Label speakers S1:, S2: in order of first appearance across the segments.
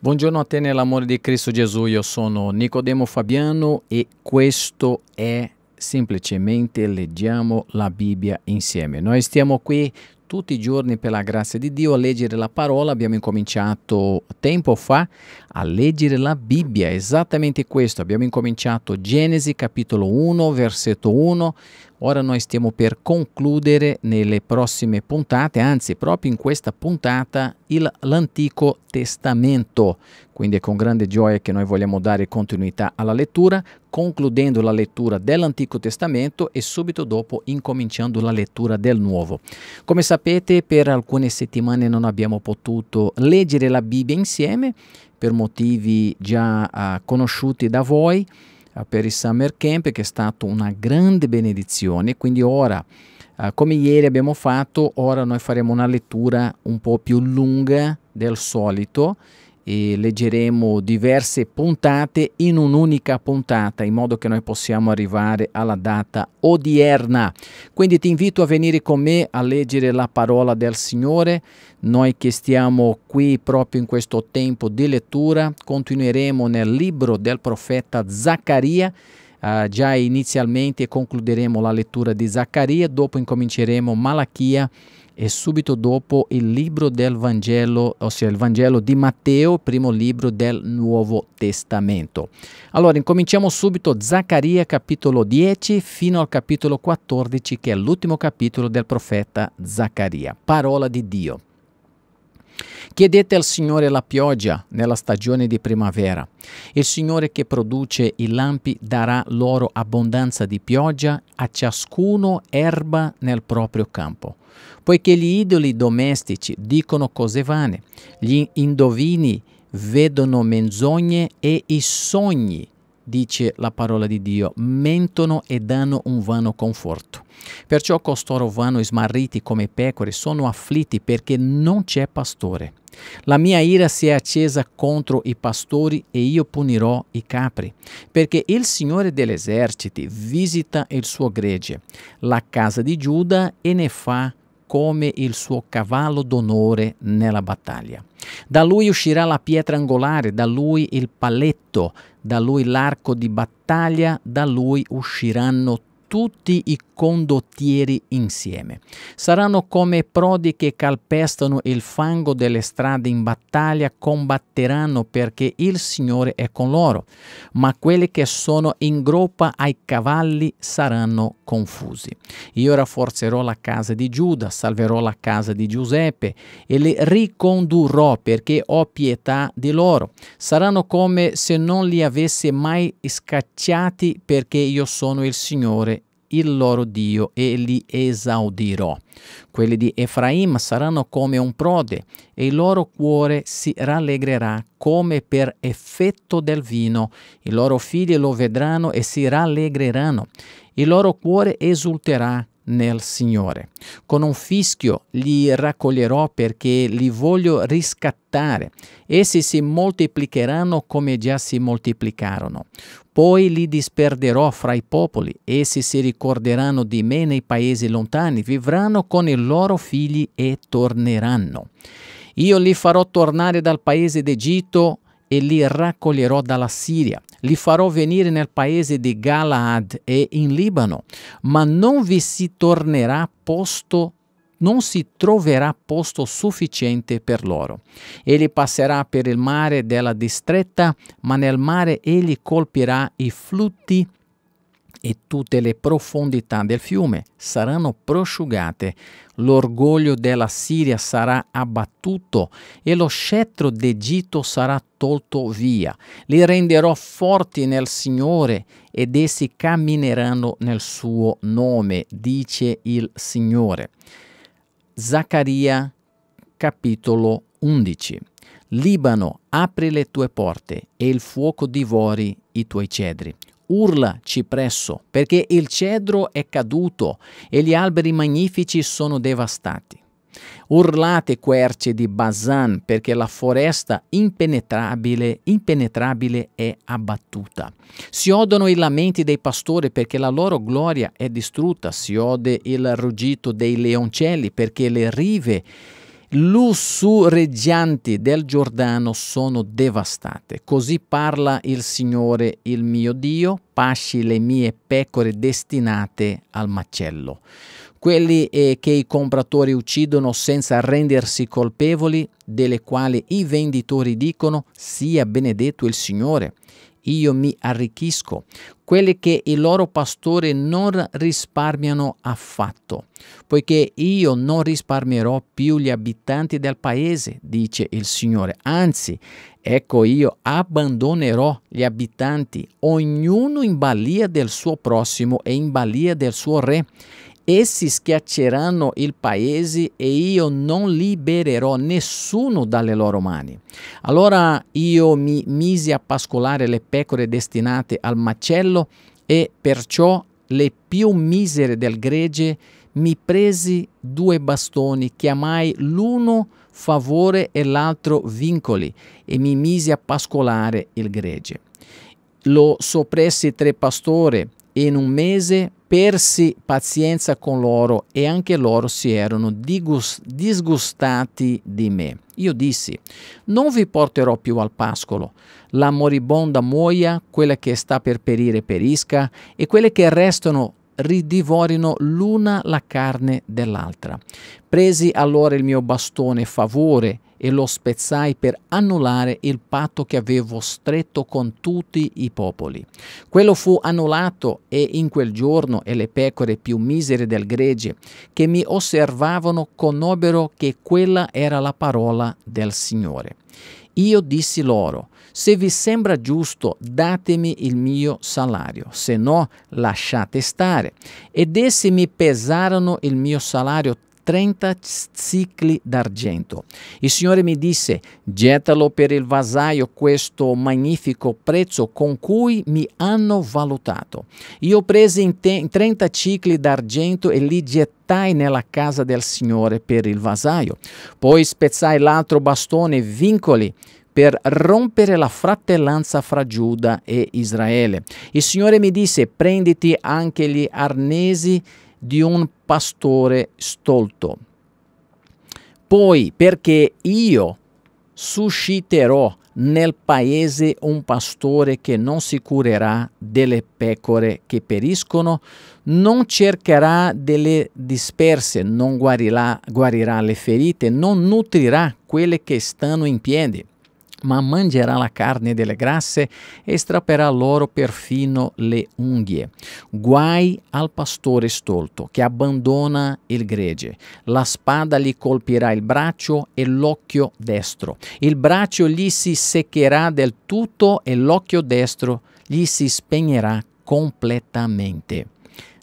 S1: Buongiorno a te nell'amore di Cristo Gesù, io sono Nicodemo Fabiano e questo è semplicemente leggiamo la Bibbia insieme. Noi stiamo qui tutti i giorni per la grazia di Dio a leggere la parola, abbiamo incominciato tempo fa a leggere la Bibbia, esattamente questo, abbiamo incominciato Genesi capitolo 1 versetto 1, Ora noi stiamo per concludere nelle prossime puntate, anzi proprio in questa puntata, il, l'Antico Testamento. Quindi è con grande gioia che noi vogliamo dare continuità alla lettura, concludendo la lettura dell'Antico Testamento e subito dopo incominciando la lettura del Nuovo. Come sapete per alcune settimane non abbiamo potuto leggere la Bibbia insieme per motivi già uh, conosciuti da voi eh, per il summer camp che è stata una grande benedizione, quindi ora eh, come ieri abbiamo fatto, ora noi faremo una lettura un po' più lunga del solito e leggeremo diverse puntate in un'unica puntata in modo che noi possiamo arrivare alla data odierna. Quindi ti invito a venire con me a leggere la parola del Signore. Noi che stiamo qui proprio in questo tempo di lettura continueremo nel libro del profeta Zaccaria. Uh, già inizialmente concluderemo la lettura di Zaccaria, dopo incominceremo Malachia e subito dopo il libro del Vangelo, ossia il Vangelo di Matteo, primo libro del Nuovo Testamento. Allora incominciamo subito Zaccaria capitolo 10 fino al capitolo 14 che è l'ultimo capitolo del profeta Zaccaria. Parola di Dio. Chiedete al Signore la pioggia nella stagione di primavera. Il Signore che produce i lampi darà loro abbondanza di pioggia a ciascuno erba nel proprio campo poiché gli idoli domestici dicono cose vane, gli indovini vedono menzogne e i sogni, dice la parola di Dio, mentono e danno un vano conforto. Perciò costoro vanno smarriti come pecore, sono afflitti perché non c'è pastore. La mia ira si è accesa contro i pastori e io punirò i capri, perché il Signore degli eserciti visita il suo gregge, la casa di Giuda e ne fa come il suo cavallo d'onore nella battaglia. Da lui uscirà la pietra angolare, da lui il paletto, da lui l'arco di battaglia, da lui usciranno tutti i condottieri insieme. Saranno come prodi che calpestano il fango delle strade in battaglia, combatteranno perché il Signore è con loro, ma quelli che sono in groppa ai cavalli saranno confusi. Io rafforzerò la casa di Giuda, salverò la casa di Giuseppe e li ricondurrò perché ho pietà di loro. Saranno come se non li avessi mai scacciati perché io sono il Signore il loro Dio e li esaudirò. Quelli di Efraim saranno come un prode e il loro cuore si rallegrerà come per effetto del vino. I loro figli lo vedranno e si rallegreranno. Il loro cuore esulterà nel Signore. Con un fischio li raccoglierò perché li voglio riscattare. Essi si moltiplicheranno come già si moltiplicarono. Poi li disperderò fra i popoli, essi si ricorderanno di me nei paesi lontani, vivranno con i loro figli e torneranno. Io li farò tornare dal paese d'Egitto e li raccoglierò dalla Siria. Li farò venire nel paese di Galaad e in Libano, ma non vi si tornerà posto non si troverà posto sufficiente per loro. Egli passerà per il mare della distretta, ma nel mare egli colpirà i flutti e tutte le profondità del fiume saranno prosciugate, l'orgoglio della Siria sarà abbattuto e lo scettro d'Egitto sarà tolto via. Li renderò forti nel Signore ed essi cammineranno nel suo nome, dice il Signore. Zaccaria capitolo 11. Libano, apri le tue porte e il fuoco divori i tuoi cedri. Urla cipresso, perché il cedro è caduto e gli alberi magnifici sono devastati. Urlate querce di Bazan perché la foresta impenetrabile, impenetrabile è abbattuta. Si odono i lamenti dei pastori perché la loro gloria è distrutta. Si ode il ruggito dei leoncelli perché le rive lussureggianti del Giordano sono devastate. Così parla il Signore, il mio Dio, pasci le mie pecore destinate al macello quelli eh, che i compratori uccidono senza rendersi colpevoli, delle quali i venditori dicono sia benedetto il Signore, io mi arricchisco, quelli che i loro pastori non risparmiano affatto, poiché io non risparmierò più gli abitanti del paese, dice il Signore, anzi, ecco io abbandonerò gli abitanti, ognuno in balia del suo prossimo e in balia del suo re essi schiacceranno il paese e io non libererò nessuno dalle loro mani. Allora io mi misi a pascolare le pecore destinate al macello e perciò le più misere del gregge mi presi due bastoni, chiamai l'uno favore e l'altro vincoli e mi misi a pascolare il gregge. Lo soppressi tre pastore in un mese persi pazienza con loro e anche loro si erano disgustati di me. Io dissi, non vi porterò più al pascolo, la moribonda muoia, quella che sta per perire perisca e quelle che restano ridivorino l'una la carne dell'altra. Presi allora il mio bastone favore e lo spezzai per annullare il patto che avevo stretto con tutti i popoli. Quello fu annullato e in quel giorno e le pecore più misere del gregge che mi osservavano conobbero che quella era la parola del Signore. Io dissi loro, se vi sembra giusto datemi il mio salario, se no lasciate stare. Ed essi mi pesarono il mio salario 30 cicli d'argento. Il Signore mi disse, gettalo per il vasaio questo magnifico prezzo con cui mi hanno valutato. Io presi in, te- 30 cicli d'argento e li gettai nella casa del Signore per il vasaio. Poi spezzai l'altro bastone vincoli per rompere la fratellanza fra Giuda e Israele. Il Signore mi disse, prenditi anche gli arnesi di un pastore stolto. Poi perché io susciterò nel paese un pastore che non si curerà delle pecore che periscono, non cercherà delle disperse, non guarirà, guarirà le ferite, non nutrirà quelle che stanno in piedi ma mangerà la carne delle grasse e strapperà loro perfino le unghie. Guai al pastore stolto che abbandona il gregge. La spada gli colpirà il braccio e l'occhio destro. Il braccio gli si seccherà del tutto e l'occhio destro gli si spegnerà completamente.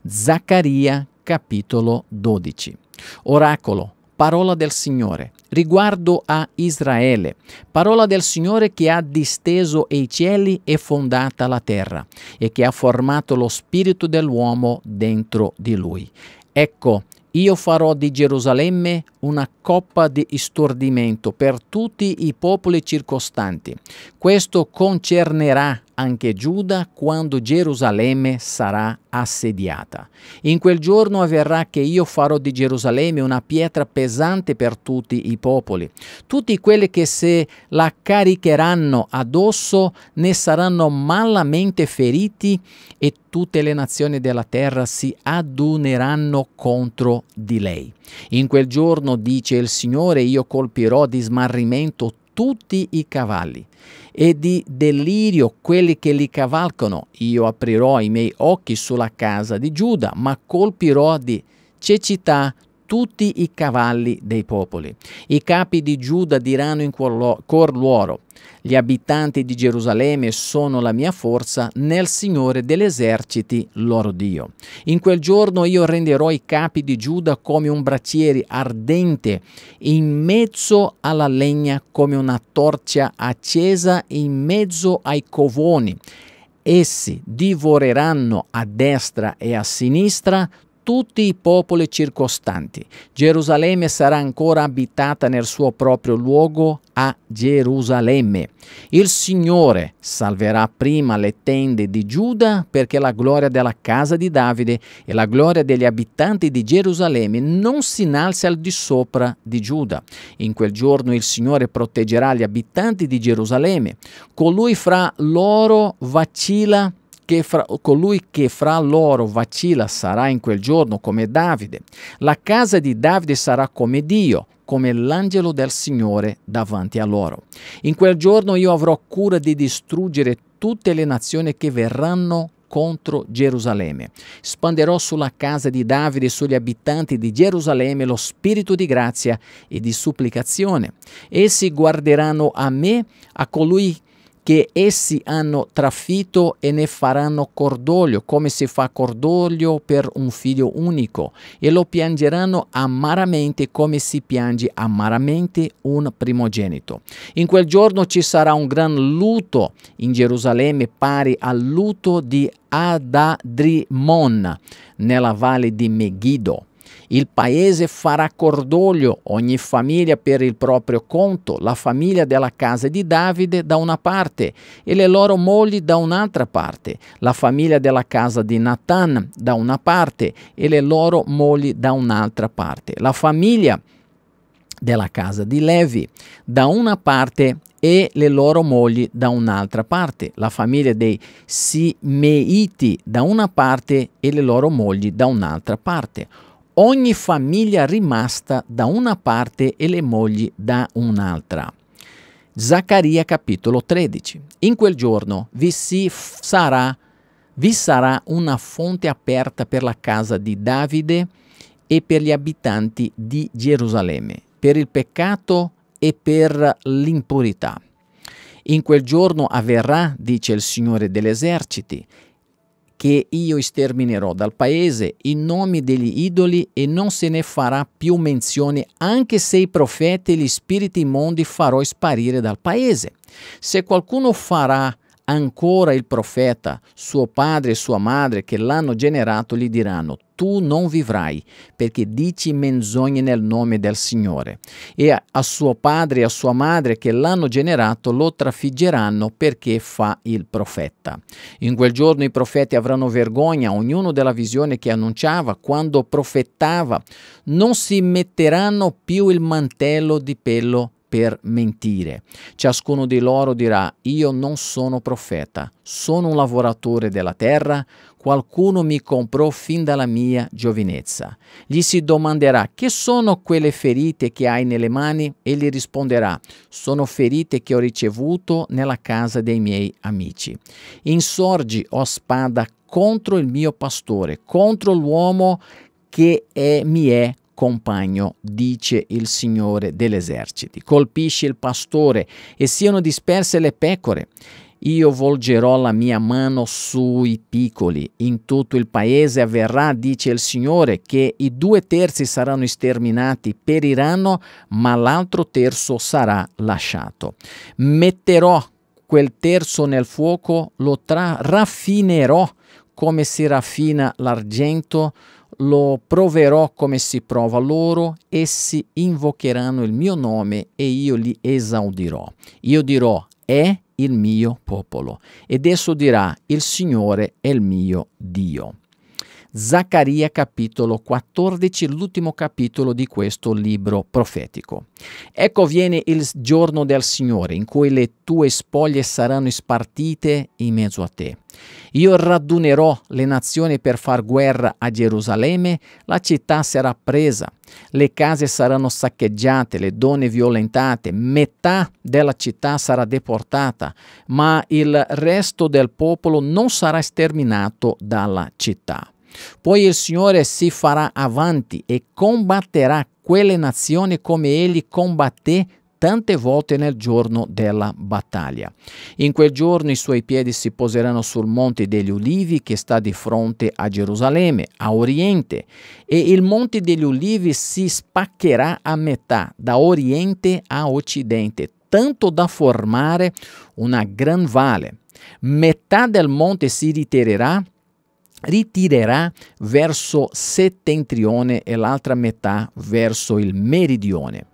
S1: Zaccaria capitolo 12. Oracolo, parola del Signore riguardo a Israele, parola del Signore che ha disteso i cieli e fondata la terra e che ha formato lo spirito dell'uomo dentro di lui. Ecco, io farò di Gerusalemme una coppa di stordimento per tutti i popoli circostanti. Questo concernerà anche Giuda quando Gerusalemme sarà assediata. In quel giorno avverrà che io farò di Gerusalemme una pietra pesante per tutti i popoli. Tutti quelli che se la caricheranno addosso ne saranno malamente feriti e tutte le nazioni della terra si aduneranno contro di lei. In quel giorno, dice il Signore, io colpirò di smarrimento tutti i cavalli e di delirio quelli che li cavalcano. Io aprirò i miei occhi sulla casa di Giuda, ma colpirò di cecità tutti i cavalli dei popoli. I capi di Giuda diranno in cuor loro, gli abitanti di Gerusalemme sono la mia forza nel Signore degli eserciti loro Dio. In quel giorno io renderò i capi di Giuda come un braciere ardente in mezzo alla legna come una torcia accesa in mezzo ai covoni. Essi divoreranno a destra e a sinistra tutti i popoli circostanti. Gerusalemme sarà ancora abitata nel suo proprio luogo a Gerusalemme. Il Signore salverà prima le tende di Giuda perché la gloria della casa di Davide e la gloria degli abitanti di Gerusalemme non si innalzi al di sopra di Giuda. In quel giorno il Signore proteggerà gli abitanti di Gerusalemme. Colui fra loro vacilla che fra, colui che fra loro vacilla sarà in quel giorno come Davide. La casa di Davide sarà come Dio, come l'angelo del Signore davanti a loro. In quel giorno io avrò cura di distruggere tutte le nazioni che verranno contro Gerusalemme. Spanderò sulla casa di Davide e sugli abitanti di Gerusalemme lo spirito di grazia e di supplicazione. Essi guarderanno a me, a colui che essi hanno trafitto e ne faranno cordoglio, come si fa cordoglio per un figlio unico, e lo piangeranno amaramente come si piange amaramente un primogenito. In quel giorno ci sarà un gran luto in Gerusalemme pari al luto di Adadrimon nella valle di Megiddo il paese farà cordoglio, ogni famiglia per il proprio conto, la famiglia della casa di Davide da una parte e le loro mogli da un'altra parte, la famiglia della casa di Natan da una parte e le loro mogli da un'altra parte, la famiglia della casa di Levi da una parte e le loro mogli da un'altra parte, la famiglia dei Simeiti da una parte e le loro mogli da un'altra parte ogni famiglia rimasta da una parte e le mogli da un'altra. Zaccaria capitolo 13. In quel giorno vi, sarà, vi sarà una fonte aperta per la casa di Davide e per gli abitanti di Gerusalemme, per il peccato e per l'impurità. In quel giorno avverrà, dice il Signore degli eserciti, che io sterminerò dal paese i nomi degli idoli e non se ne farà più menzione, anche se i profeti e gli spiriti immondi farò sparire dal paese. Se qualcuno farà ancora il profeta, suo padre e sua madre che l'hanno generato gli diranno, tu non vivrai perché dici menzogne nel nome del Signore. E a suo padre e a sua madre che l'hanno generato lo trafiggeranno perché fa il profeta. In quel giorno i profeti avranno vergogna, ognuno della visione che annunciava quando profettava, Non si metteranno più il mantello di pelo per mentire. Ciascuno di loro dirà, io non sono profeta, sono un lavoratore della terra, qualcuno mi comprò fin dalla mia giovinezza. Gli si domanderà, che sono quelle ferite che hai nelle mani? Egli risponderà, sono ferite che ho ricevuto nella casa dei miei amici. Insorgi, o spada, contro il mio pastore, contro l'uomo che è, mi è compagno, dice il Signore degli eserciti. Colpisci il pastore e siano disperse le pecore. Io volgerò la mia mano sui piccoli. In tutto il paese avverrà, dice il Signore, che i due terzi saranno sterminati, periranno, ma l'altro terzo sarà lasciato. Metterò quel terzo nel fuoco, lo tra- raffinerò come si raffina l'argento lo proverò come si prova loro, essi invocheranno il mio nome e io li esaudirò. Io dirò, è il mio popolo, ed esso dirà, il Signore è il mio Dio. Zaccaria capitolo 14, l'ultimo capitolo di questo libro profetico. Ecco viene il giorno del Signore in cui le tue spoglie saranno spartite in mezzo a te io radunerò le nazioni per far guerra a Gerusalemme, la città sarà presa, le case saranno saccheggiate, le donne violentate, metà della città sarà deportata, ma il resto del popolo non sarà sterminato dalla città. Poi il Signore si farà avanti e combatterà quelle nazioni come egli combatté tante volte nel giorno della battaglia. In quel giorno i suoi piedi si poseranno sul monte degli ulivi che sta di fronte a Gerusalemme, a oriente, e il monte degli ulivi si spaccherà a metà, da oriente a occidente, tanto da formare una gran valle. Metà del monte si ritirerà ritirerà verso settentrione e l'altra metà verso il meridione.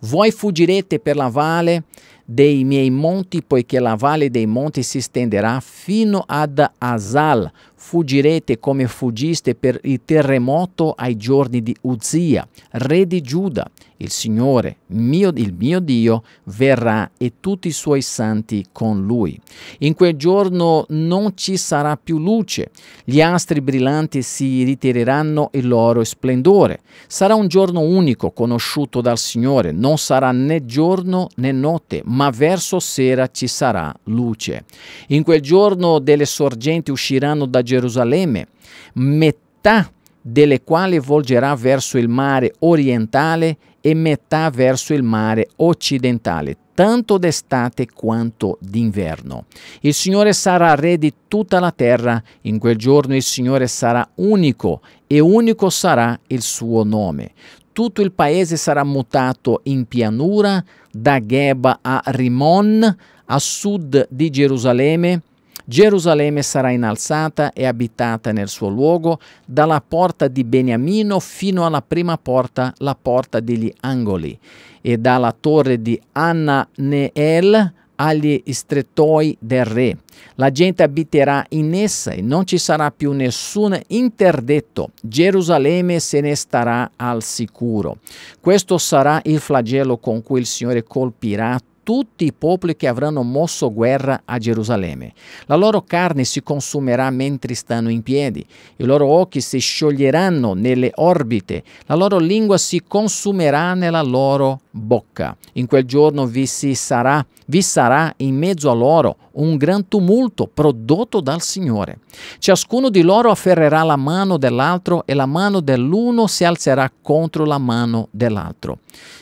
S1: Voi fuggirete per la valle dei miei monti, poiché la valle dei monti si stenderà fino ad Asal. Fuggirete come fuggiste per il terremoto ai giorni di Uzia, re di Giuda, il Signore, mio, il mio Dio, verrà e tutti i suoi santi con lui. In quel giorno non ci sarà più luce, gli astri brillanti si ritireranno il loro splendore. Sarà un giorno unico conosciuto dal Signore, non sarà né giorno né notte, ma verso sera ci sarà luce. In quel giorno delle sorgenti usciranno da Gerusalemme, metà delle quali volgerà verso il mare orientale e metà verso il mare occidentale, tanto d'estate quanto d'inverno. Il Signore sarà re di tutta la terra, in quel giorno il Signore sarà unico e unico sarà il suo nome. Tutto il paese sarà mutato in pianura, da Geba a Rimon, a sud di Gerusalemme, Gerusalemme sarà innalzata e abitata nel suo luogo, dalla porta di Beniamino fino alla prima porta, la porta degli angoli, e dalla torre di Anna Neel agli strettoi del re. La gente abiterà in essa e non ci sarà più nessun interdetto. Gerusalemme se ne starà al sicuro. Questo sarà il flagello con cui il Signore colpirà tutti i popoli che avranno mosso guerra a Gerusalemme. La loro carne si consumerà mentre stanno in piedi, i loro occhi si scioglieranno nelle orbite, la loro lingua si consumerà nella loro bocca. In quel giorno vi, sarà, vi sarà in mezzo a loro un gran tumulto prodotto dal Signore. Ciascuno di loro afferrerà la mano dell'altro e la mano dell'uno si alzerà contro la mano dell'altro.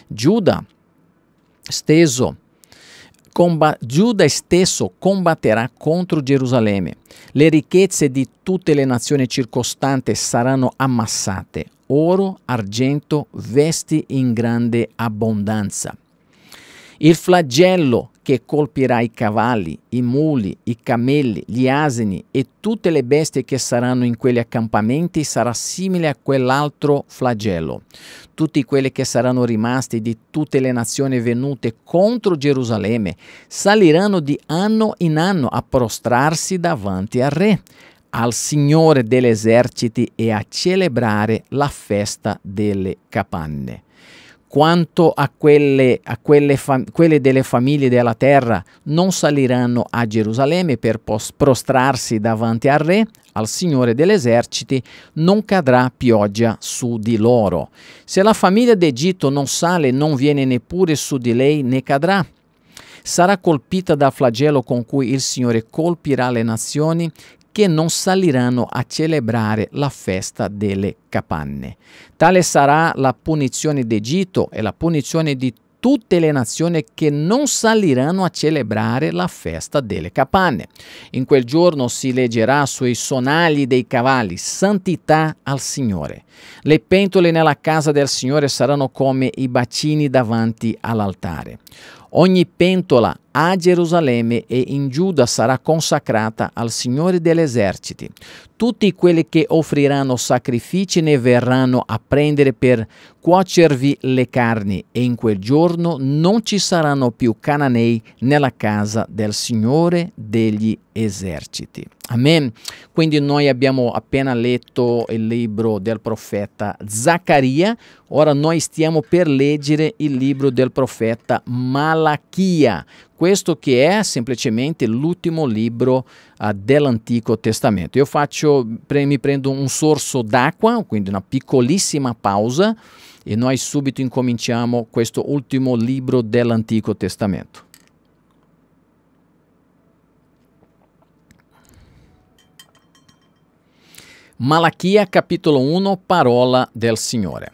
S1: Giuda steso combat- Giuda stesso combatterà contro Gerusalemme. Le ricchezze di tutte le nazioni circostanti saranno ammassate, oro, argento, vesti in grande abbondanza. Il flagello che colpirà i cavalli, i muli, i camelli, gli asini e tutte le bestie che saranno in quegli accampamenti sarà simile a quell'altro flagello. Tutti quelli che saranno rimasti di tutte le nazioni venute contro Gerusalemme saliranno di anno in anno a prostrarsi davanti al Re, al Signore degli eserciti e a celebrare la festa delle capanne quanto a quelle, a quelle, fam- quelle delle famiglie della terra non saliranno a Gerusalemme per pos- prostrarsi davanti al re, al Signore degli eserciti, non cadrà pioggia su di loro. Se la famiglia d'Egitto non sale, non viene neppure su di lei né cadrà. Sarà colpita dal flagello con cui il Signore colpirà le nazioni che non saliranno a celebrare la festa delle capanne. Tale sarà la punizione d'Egitto e la punizione di tutte le nazioni che non saliranno a celebrare la festa delle capanne. In quel giorno si leggerà sui sonagli dei cavalli santità al Signore. Le pentole nella casa del Signore saranno come i bacini davanti all'altare. Ogni pentola a Gerusalemme e in Giuda sarà consacrata al Signore degli eserciti. Tutti quelli che offriranno sacrifici ne verranno a prendere per cuocervi le carni e in quel giorno non ci saranno più cananei nella casa del Signore degli eserciti. Amen. Quindi noi abbiamo appena letto il libro del profeta Zaccaria, ora noi stiamo per leggere il libro del profeta Malachia questo che è semplicemente l'ultimo libro uh, dell'Antico Testamento. Io faccio, pre, mi prendo un sorso d'acqua, quindi una piccolissima pausa e noi subito incominciamo questo ultimo libro dell'Antico Testamento. Malachia capitolo 1 Parola del Signore.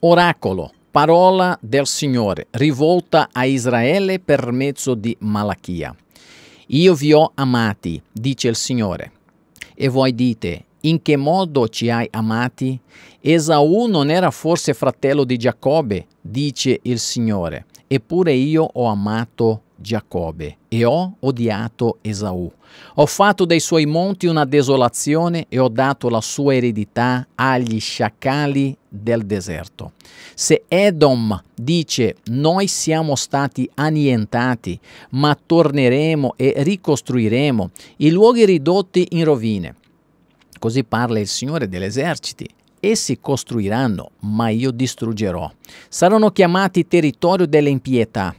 S1: Oracolo parola del Signore rivolta a Israele per mezzo di Malachia. Io vi ho amati, dice il Signore. E voi dite, in che modo ci hai amati? Esaù non era forse fratello di Giacobbe, dice il Signore, eppure io ho amato Giacobbe e ho odiato Esaù. Ho fatto dei suoi monti una desolazione e ho dato la sua eredità agli sciacalli del deserto. Se Edom dice noi siamo stati annientati, ma torneremo e ricostruiremo i luoghi ridotti in rovine. Così parla il Signore degli eserciti essi costruiranno, ma io distruggerò. Saranno chiamati territorio dell'impietà,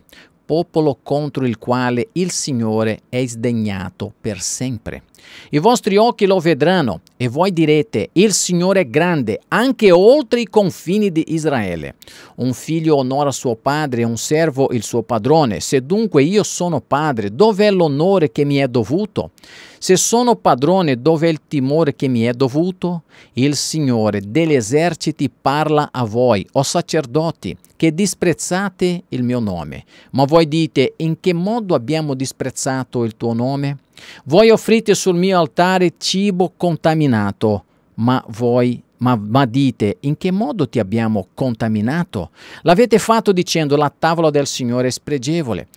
S1: popolo contro il quale il Signore è sdegnato per sempre. I vostri occhi lo vedranno e voi direte, il Signore è grande anche oltre i confini di Israele. Un figlio onora suo padre e un servo il suo padrone. Se dunque io sono padre, dov'è l'onore che mi è dovuto? Se sono padrone, dov'è il timore che mi è dovuto? Il Signore degli eserciti parla a voi, o sacerdoti, che disprezzate il mio nome, ma voi voi dite, in che modo abbiamo disprezzato il tuo nome? Voi offrite sul mio altare cibo contaminato, ma voi ma, ma, dite, in che modo ti abbiamo contaminato? L'avete fatto dicendo la tavola del Signore è spregevole.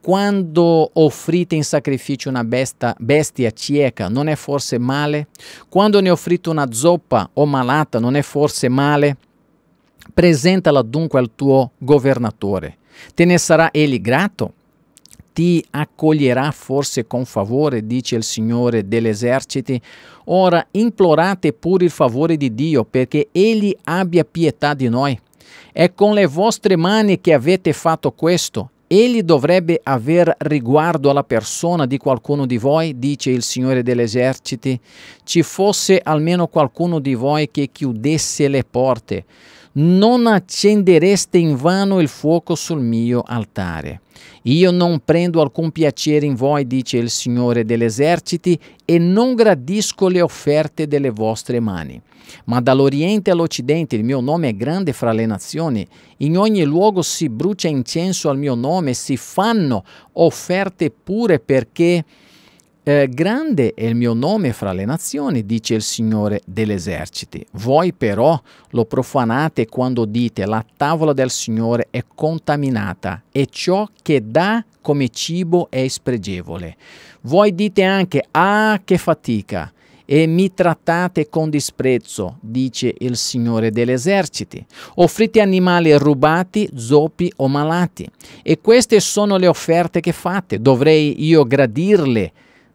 S1: Quando offrite in sacrificio una besta, bestia cieca, non è forse male? Quando ne offrite una zoppa o malata, non è forse male? Presentala dunque al tuo governatore. Te ne sarà egli grato? Ti accoglierà forse con favore, dice il Signore degli eserciti. Ora implorate pure il favore di Dio perché egli abbia pietà di noi. È con le vostre mani che avete fatto questo. Egli dovrebbe aver riguardo alla persona di qualcuno di voi, dice il Signore degli eserciti. Ci fosse almeno qualcuno di voi che chiudesse le porte non accendereste in vano il fuoco sul mio altare. Io non prendo alcun piacere in voi, dice il Signore degli eserciti, e non gradisco le offerte delle vostre mani. Ma dall'Oriente all'Occidente il mio nome è grande fra le nazioni, in ogni luogo si brucia incenso al mio nome, si fanno offerte pure perché eh, grande è il mio nome fra le nazioni, dice il Signore degli eserciti. Voi però lo profanate quando dite la tavola del Signore è contaminata e ciò che dà come cibo è spregevole. Voi dite anche, ah che fatica, e mi trattate con disprezzo, dice il Signore degli eserciti. Offrite animali rubati, zoppi o malati. E queste sono le offerte che fate. Dovrei io gradirle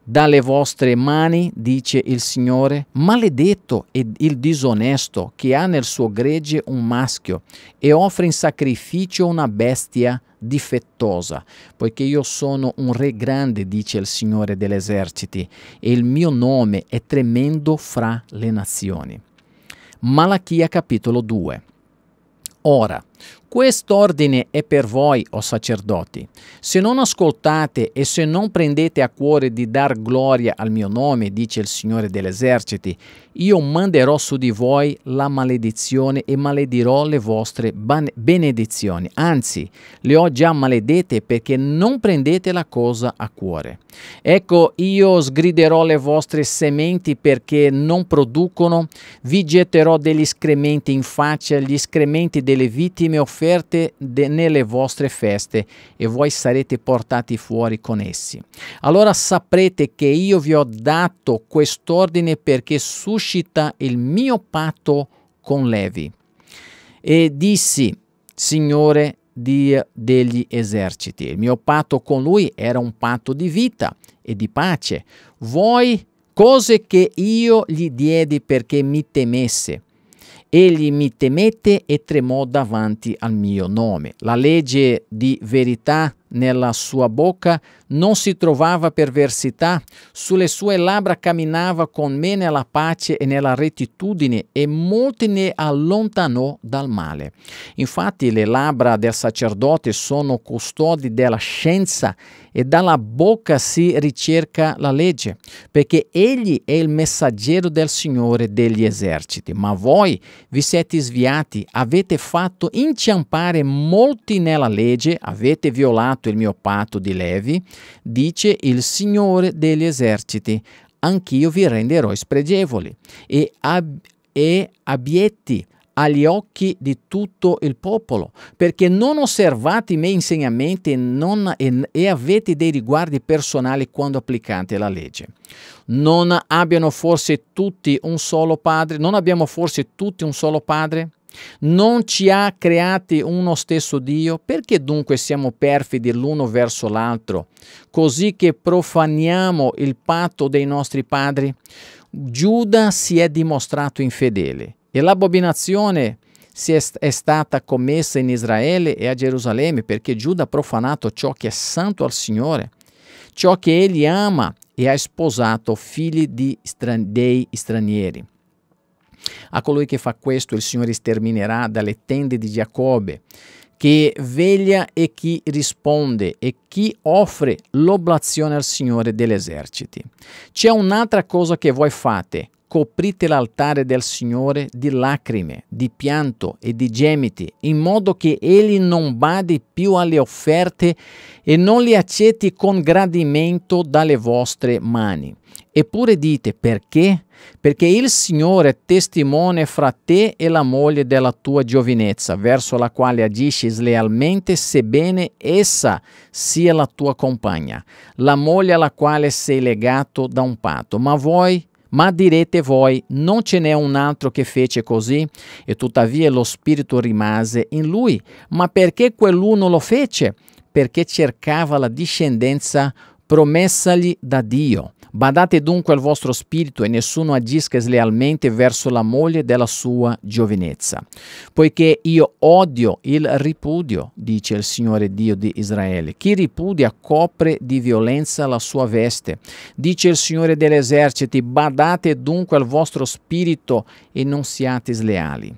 S1: dalle vostre mani, dice il Signore, maledetto è il disonesto che ha nel suo gregge un maschio e offre in sacrificio una bestia difettosa, poiché io sono un re grande, dice il Signore degli eserciti, e il mio nome è tremendo fra le nazioni. Malachia capitolo 2. Ora, Quest'ordine è per voi, o sacerdoti. Se non ascoltate e se non prendete a cuore di dar gloria al mio nome, dice il Signore degli eserciti, io manderò su di voi la maledizione e maledirò le vostre benedizioni. Anzi, le ho già maledette perché non prendete la cosa a cuore. Ecco, io sgriderò le vostre sementi perché non producono, vi getterò degli scrementi in faccia, gli scrementi delle vittime prime offerte de- nelle vostre feste e voi sarete portati fuori con essi. Allora saprete che io vi ho dato quest'ordine perché suscita il mio patto con Levi. E dissi, Signore Dio degli eserciti, il mio patto con lui era un patto di vita e di pace. Voi cose che io gli diedi perché mi temesse Egli mi temette e tremò davanti al mio nome. La legge di verità nella sua bocca non si trovava perversità, sulle sue labbra camminava con me nella pace e nella rettitudine e molti ne allontanò dal male. Infatti le labbra del sacerdote sono custodi della scienza e dalla bocca si ricerca la legge, perché egli è il messaggero del Signore degli eserciti. Ma voi vi siete sviati, avete fatto inciampare molti nella legge, avete violato fatto il mio patto di Levi, dice il Signore degli eserciti, anch'io vi renderò spregevoli e, ab- e abietti agli occhi di tutto il popolo, perché non osservate i miei insegnamenti e, non, e, e, avete dei riguardi personali quando applicate la legge. Non abbiano forse tutti un solo padre? Non abbiamo forse tutti un solo padre? Non ci ha creati uno stesso Dio? Perché dunque siamo perfidi l'uno verso l'altro, così che profaniamo il patto dei nostri padri? Giuda si è dimostrato infedele e l'abominazione è, stata commessa in Israele e a Gerusalemme perché Giuda ha profanato ciò che è santo al Signore, ciò che egli ama e ha sposato figli di dei stranieri. A colui che fa questo il Signore sterminerà dalle tende di Giacobbe, che veglia e chi risponde e chi offre l'oblazione al Signore degli eserciti. C'è un'altra cosa che voi fate, coprite l'altare del Signore di lacrime, di pianto e di gemiti, in modo che Egli non badi più alle offerte e non le accetti con gradimento dalle vostre mani. Eppure dite perché? Perché il Signore è testimone fra te e la moglie della tua giovinezza, verso la quale agisci slealmente, sebbene essa sia la tua compagna, la moglie alla quale sei legato da un patto. Ma voi ma direte voi, non ce n'è un altro che fece così? E tuttavia lo spirito rimase in lui. Ma perché quell'uno lo fece? Perché cercava la discendenza promessagli da Dio. Badate dunque al vostro spirito e nessuno agisca slealmente verso la moglie della sua giovinezza, poiché io odio il ripudio, dice il Signore Dio di Israele. Chi ripudia copre di violenza la sua veste. Dice il Signore degli eserciti, badate dunque al vostro spirito e non siate sleali.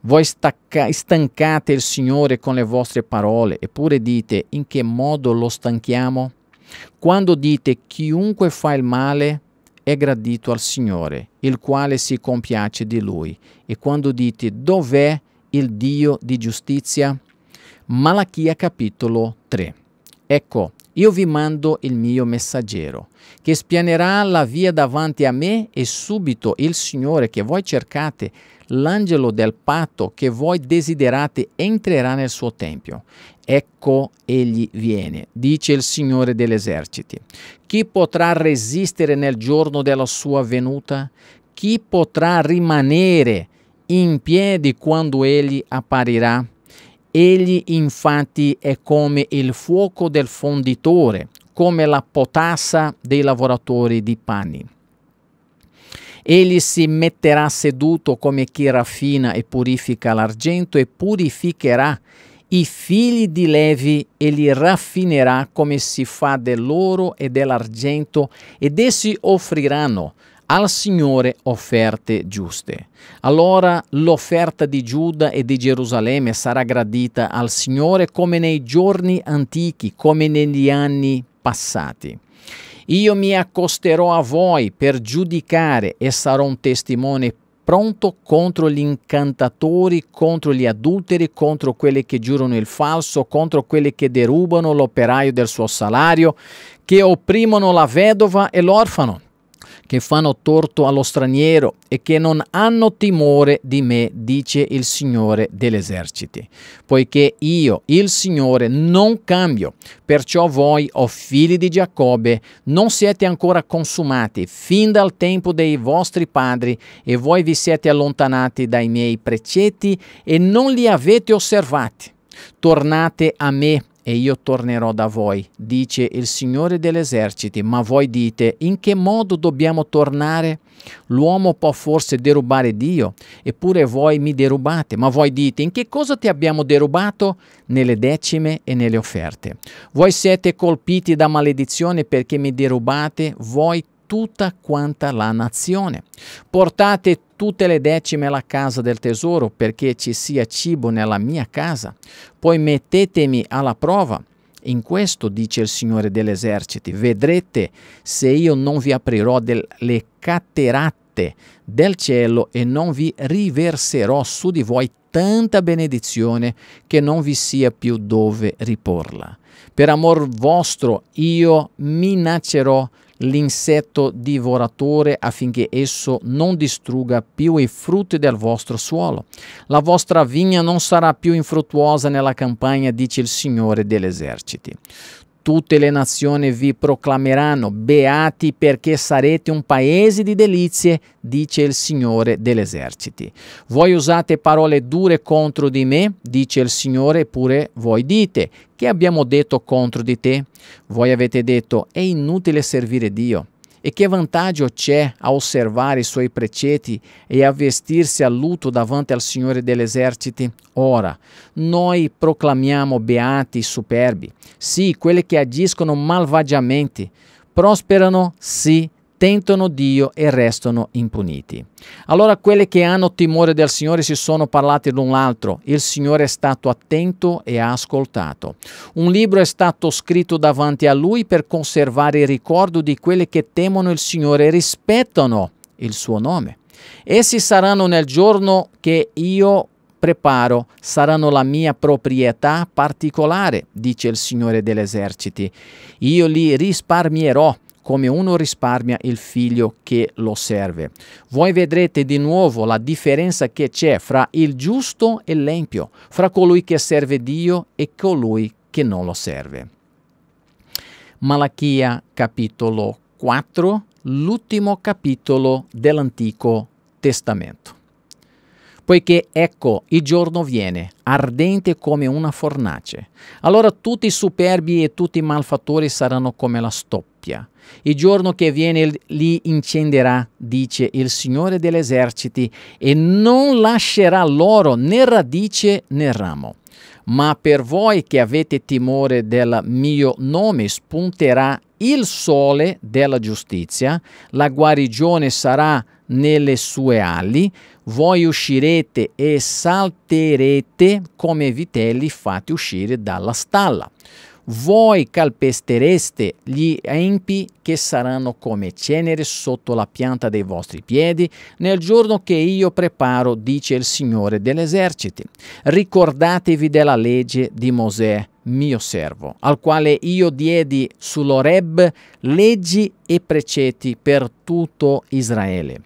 S1: Voi stacca, stancate il Signore con le vostre parole, eppure dite in che modo lo stanchiamo? Quando dite chiunque fa il male è gradito al Signore, il quale si compiace di lui, e quando dite dov'è il Dio di giustizia? Malachia capitolo 3. Ecco, io vi mando il mio messaggero, che spianerà la via davanti a me e subito il Signore che voi cercate, l'angelo del patto che voi desiderate, entrerà nel suo tempio. Ecco egli viene, dice il Signore degli eserciti. Chi potrà resistere nel giorno della sua venuta? Chi potrà rimanere in piedi quando egli apparirà? Egli infatti è come il fuoco del fonditore, come la potassa dei lavoratori di panni. Egli si metterà seduto come chi raffina e purifica l'argento e purificherà i figli di Levi egli raffinerà come si fa dell'oro e dell'argento ed essi offriranno al Signore offerte giuste. Allora l'offerta di Giuda e di Gerusalemme sarà gradita al Signore come nei giorni antichi, come negli anni passati. Io mi accosterò a voi per giudicare e sarò un testimone pronto contro gli incantatori, contro gli adulteri, contro quelli che giurano il falso, contro quelli che derubano l'operaio del suo salario, che opprimono la vedova e l'orfano che fanno torto allo straniero e che non hanno timore di me, dice il Signore degli eserciti. Poiché io, il Signore, non cambio. Perciò voi, o figli di Giacobbe, non siete ancora consumati fin dal tempo dei vostri padri e voi vi siete allontanati dai miei precetti e non li avete osservati. Tornate a me e io tornerò da voi, dice il Signore degli eserciti, ma voi dite in che modo dobbiamo tornare? L'uomo può forse derubare Dio, eppure voi mi derubate, ma voi dite in che cosa ti abbiamo derubato? Nelle decime e nelle offerte. Voi siete colpiti da maledizione perché mi derubate, voi tutta quanta la nazione. Portate tutte le decime alla casa del tesoro perché ci sia cibo nella mia casa. Poi mettetemi alla prova. In questo, dice il Signore dell'esercito, vedrete se io non vi aprirò delle cateratte del cielo e non vi riverserò su di voi tanta benedizione che non vi sia più dove riporla. Per amor vostro io minaccerò l'insetto divoratore affinché esso non distrugga più i frutti del vostro suolo. La vostra vigna non sarà più infruttuosa nella campagna, dice il Signore degli eserciti tutte le nazioni vi proclameranno beati perché sarete un paese di delizie, dice il Signore degli eserciti. Voi usate parole dure contro di me, dice il Signore, eppure voi dite, che abbiamo detto contro di te? Voi avete detto, è inutile servire Dio E que vantagem c'è a observar i suoi precetti e a se a luto davanti ao Signore degli eserciti? Ora, nós proclamiamo beati e superbi, sì, quelli che adiscono malvagiamente, prosperano, sì, tentono Dio e restano impuniti. Allora quelli che hanno timore del Signore si sono parlati l'un l'altro, il Signore è stato attento e ha ascoltato. Un libro è stato scritto davanti a Lui per conservare il ricordo di quelli che temono il Signore e rispettano il suo nome. Essi saranno nel giorno che io preparo, saranno la mia proprietà particolare, dice il Signore degli eserciti. Io li risparmierò come uno risparmia il figlio che lo serve. Voi vedrete di nuovo la differenza che c'è fra il giusto e l'empio, fra colui che serve Dio e colui che non lo serve. Malachia capitolo 4, l'ultimo capitolo dell'Antico Testamento poiché ecco il giorno viene, ardente come una fornace. Allora tutti i superbi e tutti i malfattori saranno come la stoppia. Il giorno che viene li incenderà, dice il Signore degli eserciti, e non lascerà loro né radice né ramo. Ma per voi che avete timore del mio nome spunterà il sole della giustizia, la guarigione sarà nelle sue ali, voi uscirete e salterete come vitelli fatti uscire dalla stalla. Voi calpestereste gli empi che saranno come cenere sotto la pianta dei vostri piedi nel giorno che io preparo, dice il Signore dell'esercito. Ricordatevi della legge di Mosè, mio servo, al quale io diedi sull'Oreb leggi e precetti per tutto Israele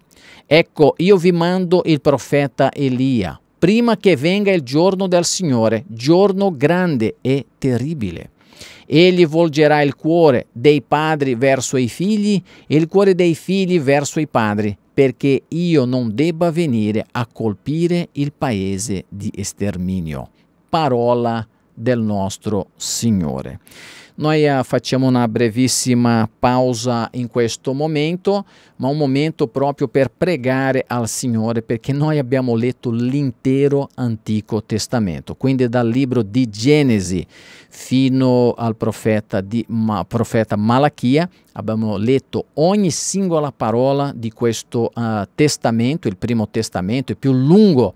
S1: Ecco, io vi mando il profeta Elia, prima che venga il giorno del Signore, giorno grande e terribile. Egli volgerà il cuore dei padri verso i figli e il cuore dei figli verso i padri, perché io non debba venire a colpire il paese di esterminio. Parola del nostro Signore. Noi eh, facciamo una brevissima pausa in questo momento, ma un momento proprio per pregare al Signore, perché noi abbiamo letto l'intero Antico Testamento, quindi dal libro di Genesi fino al profeta, di, ma, profeta Malachia, abbiamo letto ogni singola parola di questo uh, testamento, il primo testamento, è più lungo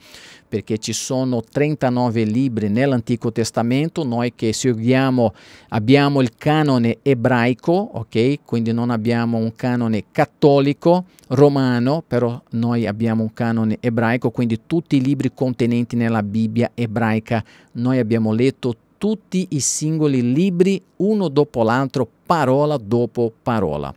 S1: perché ci sono 39 libri nell'Antico Testamento, noi che seguiamo abbiamo il canone ebraico, ok? Quindi non abbiamo un canone cattolico romano, però noi abbiamo un canone ebraico, quindi tutti i libri contenenti nella Bibbia ebraica, noi abbiamo letto tutti i singoli libri uno dopo l'altro, parola dopo parola.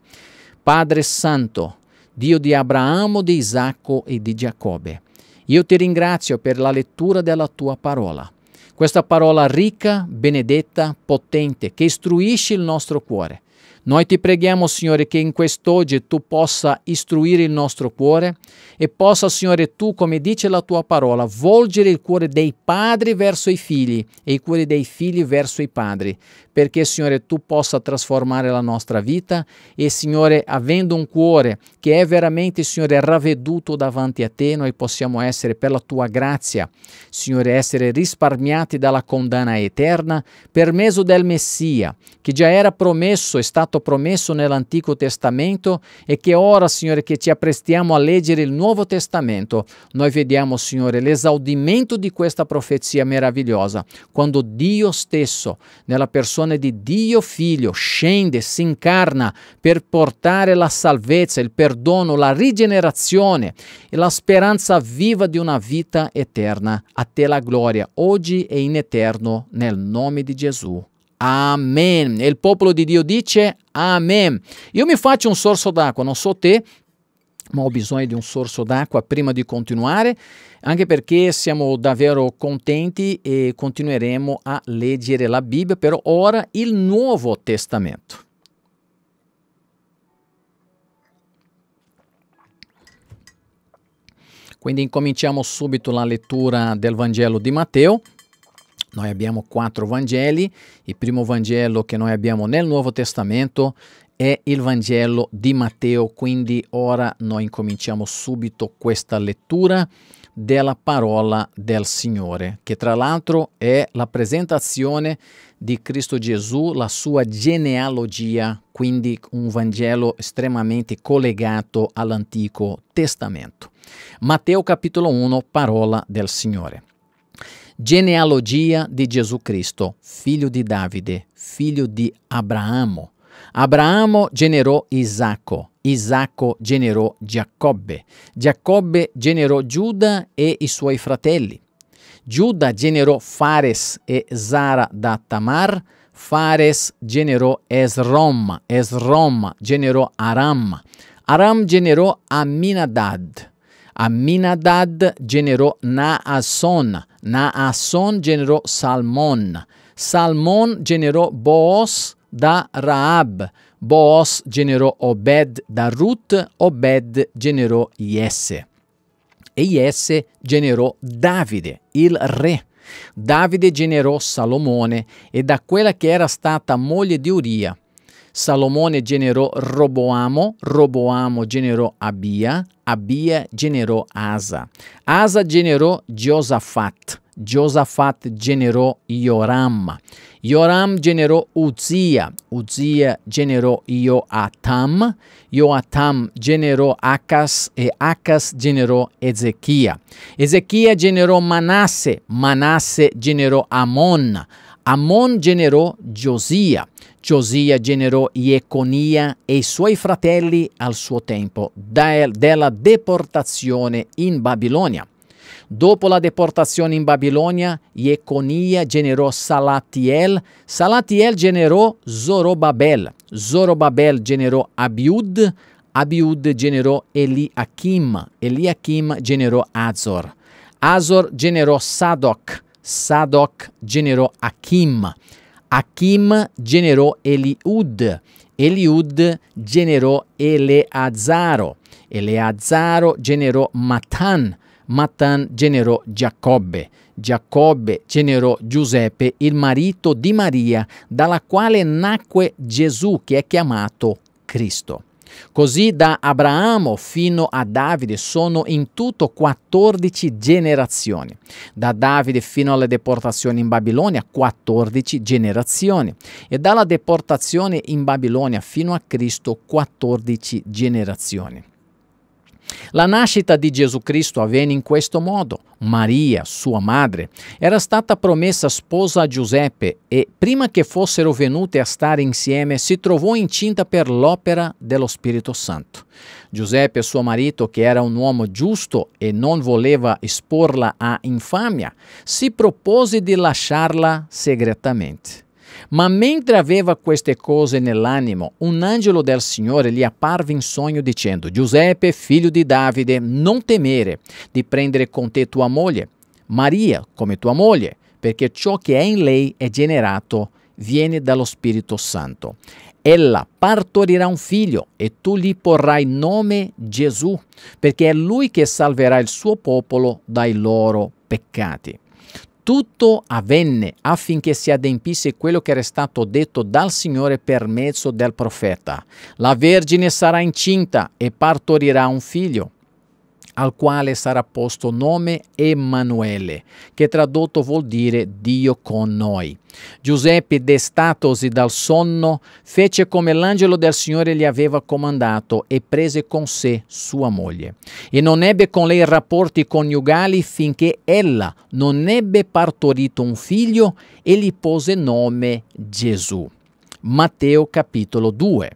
S1: Padre Santo, Dio di Abramo, di Isacco e di Giacobbe io ti ringrazio per la lettura della tua parola, questa parola ricca, benedetta, potente, che istruisce il nostro cuore. Noi ti preghiamo, Signore, che in quest'oggi tu possa istruire il nostro cuore e possa, Signore, tu, come dice la tua parola, volgere il cuore dei padri verso i figli e i cuori dei figli verso i padri, perché, Signore, tu possa trasformare la nostra vita e, Signore, avendo un cuore che è veramente, Signore, raveduto davanti a te, noi possiamo essere, per la tua grazia, Signore, essere risparmiati dalla condanna eterna per mezzo del Messia, che già era promesso, è stato stato promesso nell'Antico Testamento e che ora, Signore, che ci apprestiamo a leggere il Nuovo Testamento, noi vediamo, Signore, l'esaudimento di questa profezia meravigliosa, quando Dio stesso, nella persona di Dio Figlio, scende, si incarna per portare la salvezza, il perdono, la rigenerazione e la speranza viva di una vita eterna. A te la gloria, oggi e in eterno, nel nome di Gesù. Amen. E il popolo di Dio dice Amen. Io mi faccio un sorso d'acqua, non so te, ma ho bisogno di un sorso d'acqua prima di continuare, anche perché siamo davvero contenti e continueremo a leggere la Bibbia, però ora il Nuovo Testamento. Quindi incominciamo subito la lettura del Vangelo di Matteo. Noi abbiamo quattro Vangeli, il primo Vangelo che noi abbiamo nel Nuovo Testamento è il Vangelo di Matteo, quindi ora noi incominciamo subito questa lettura della parola del Signore, che tra l'altro è la presentazione di Cristo Gesù, la sua genealogia, quindi un Vangelo estremamente collegato all'Antico Testamento. Matteo capitolo 1, parola del Signore. Genealogia de Jesus Cristo, filho de Davide, filho de Abraamo. Abraamo generou Isaco, Isacco generou Giacobbe, Giacobbe generou Giuda e i suoi fratelli. Giuda generou Fares e Zara da Tamar, Fares generou Esrom, Esrom generou Aram, Aram generou Aminadad, Aminadad generò Naasson, Naasson generò Salmon, Salmon generò Boos da Raab, Boos generò Obed da Ruth, Obed generò Jesse. E Jesse generò Davide, il re. Davide generò Salomone e da quella che era stata moglie di Uria Salomone generò Roboamo, Roboamo generò Abia, Abia generò Asa, Asa generò Giosafat, Giosafat generò Ioram, Ioram generò Uzia, Uzia generò Ioatam, Ioatam generò Acas e Acas generò Ezechia. Ezechia generò Manasse, Manasse generò Amon, Amon generò Giosia, Giosia generò Ieconia e i suoi fratelli al suo tempo della deportazione in Babilonia. Dopo la deportazione in Babilonia, Ieconia generò Salatiel, Salatiel generò Zorobabel, Zorobabel generò Abiud, Abiud generò Eliakim, Eliakim generò Azor, Azor generò Sadoc, Sadoc generò Achim, Achim generò Eliud, Eliud generò Eleazaro, Eleazaro generò Matan, Matan generò Giacobbe, Giacobbe generò Giuseppe, il marito di Maria, dalla quale nacque Gesù che è chiamato Cristo. Così da Abramo fino a Davide sono in tutto 14 generazioni. Da Davide fino alla deportazione in Babilonia 14 generazioni e dalla deportazione in Babilonia fino a Cristo 14 generazioni. La nascita di Gesù Cristo avvenne in questo modo. Maria, sua madre, era stata promessa sposa a Giuseppe e prima che fossero venute a stare insieme si trovò incinta per l'opera dello Spirito Santo. Giuseppe, suo marito, che era un uomo giusto e non voleva esporla a infamia, si propose di lasciarla segretamente. Ma mentre aveva queste cose nell'animo, un angelo del Signore gli apparve in sogno dicendo, Giuseppe, figlio di Davide, non temere di prendere con te tua moglie, Maria come tua moglie, perché ciò che è in lei è generato viene dallo Spirito Santo. Ella partorirà un figlio e tu gli porrai nome Gesù, perché è lui che salverà il suo popolo dai loro peccati tutto avvenne affinché si adempisse quello che era stato detto dal Signore per mezzo del profeta. La Vergine sarà incinta e partorirà un figlio al quale sarà posto nome Emanuele, che tradotto vuol dire Dio con noi. Giuseppe, destatosi dal sonno, fece come l'angelo del Signore gli aveva comandato e prese con sé sua moglie. E non ebbe con lei rapporti coniugali finché ella non ebbe partorito un figlio e gli pose nome Gesù. Matteo capitolo 2.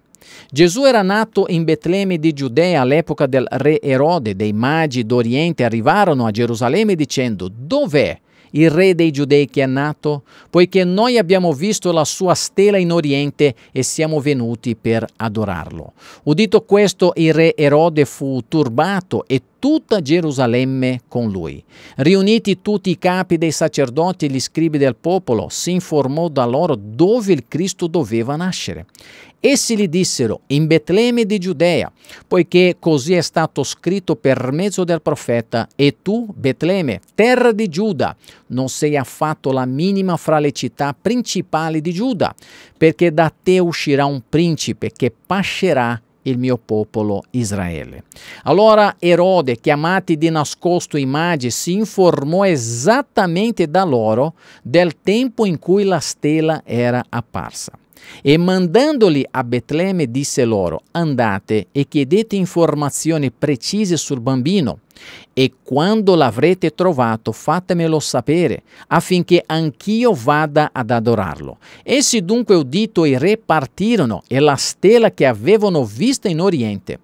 S1: Gesù era nato in Betlemme di Giudea all'epoca del re Erode, dei magi d'Oriente arrivarono a Gerusalemme dicendo dov'è? il re dei giudei che è nato, poiché noi abbiamo visto la sua stella in oriente e siamo venuti per adorarlo. Udito questo, il re Erode fu turbato e tutta Gerusalemme con lui. Riuniti tutti i capi dei sacerdoti e gli scribi del popolo, si informò da loro dove il Cristo doveva nascere. Essi gli dissero, in Betlemme di Giudea, poiché così è stato scritto per mezzo del profeta, e tu, Betlemme, terra di Giuda, non sei affatto la minima fra le città principali di Giuda, perché da te uscirà un principe che pascerà il mio popolo Israele. Allora Erode, chiamati di nascosto i magi, si informò esattamente da loro del tempo in cui la stella era apparsa. E mandandoli a Betlemme disse loro, andate e chiedete informazioni precise sul bambino, e quando l'avrete trovato fatemelo sapere, affinché anch'io vada ad adorarlo. Essi dunque udito i re partirono, e la stella che avevano vista in oriente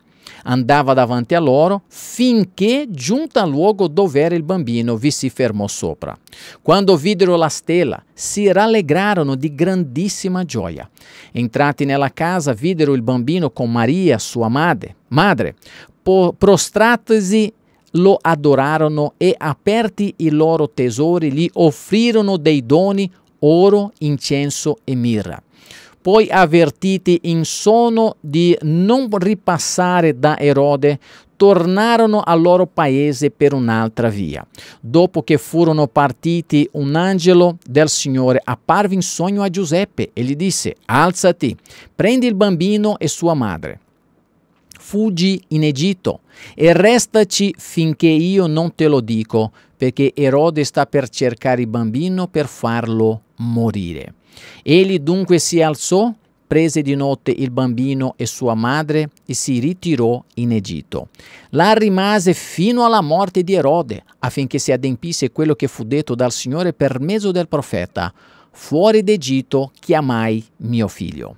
S1: Andava davanti a loro finché giunta al luogo dove era il bambino vi si fermò sopra. Quando videro la stella, si rallegrarono di grandissima gioia. Entrati nella casa, videro il bambino con Maria, sua madre. madre. Prostratesi lo adorarono e aperti i loro tesori gli offrirono dei doni oro, incenso e mirra poi avvertiti in sono di non ripassare da Erode, tornarono al loro paese per un'altra via. Dopo che furono partiti, un angelo del Signore apparve in sogno a Giuseppe e gli disse, alzati, prendi il bambino e sua madre fuggi in Egitto e restaci finché io non te lo dico, perché Erode sta per cercare il bambino per farlo morire. Egli dunque si alzò, prese di notte il bambino e sua madre e si ritirò in Egitto. Là rimase fino alla morte di Erode, affinché si adempisse quello che fu detto dal Signore per mezzo del profeta. Fuori d'Egitto chiamai mio figlio.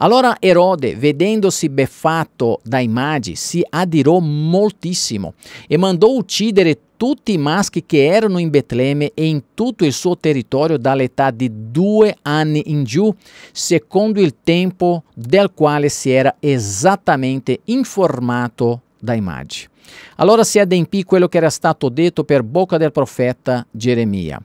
S1: Allora Erode, vedendosi beffato dai magi, si adirò moltissimo e mandò uccidere tutti i maschi che erano in Betlemme e in tutto il suo territorio dall'età di due anni in giù, secondo il tempo del quale si era esattamente informato dai magi. Allora si adempì quello che era stato detto per bocca del profeta Geremia.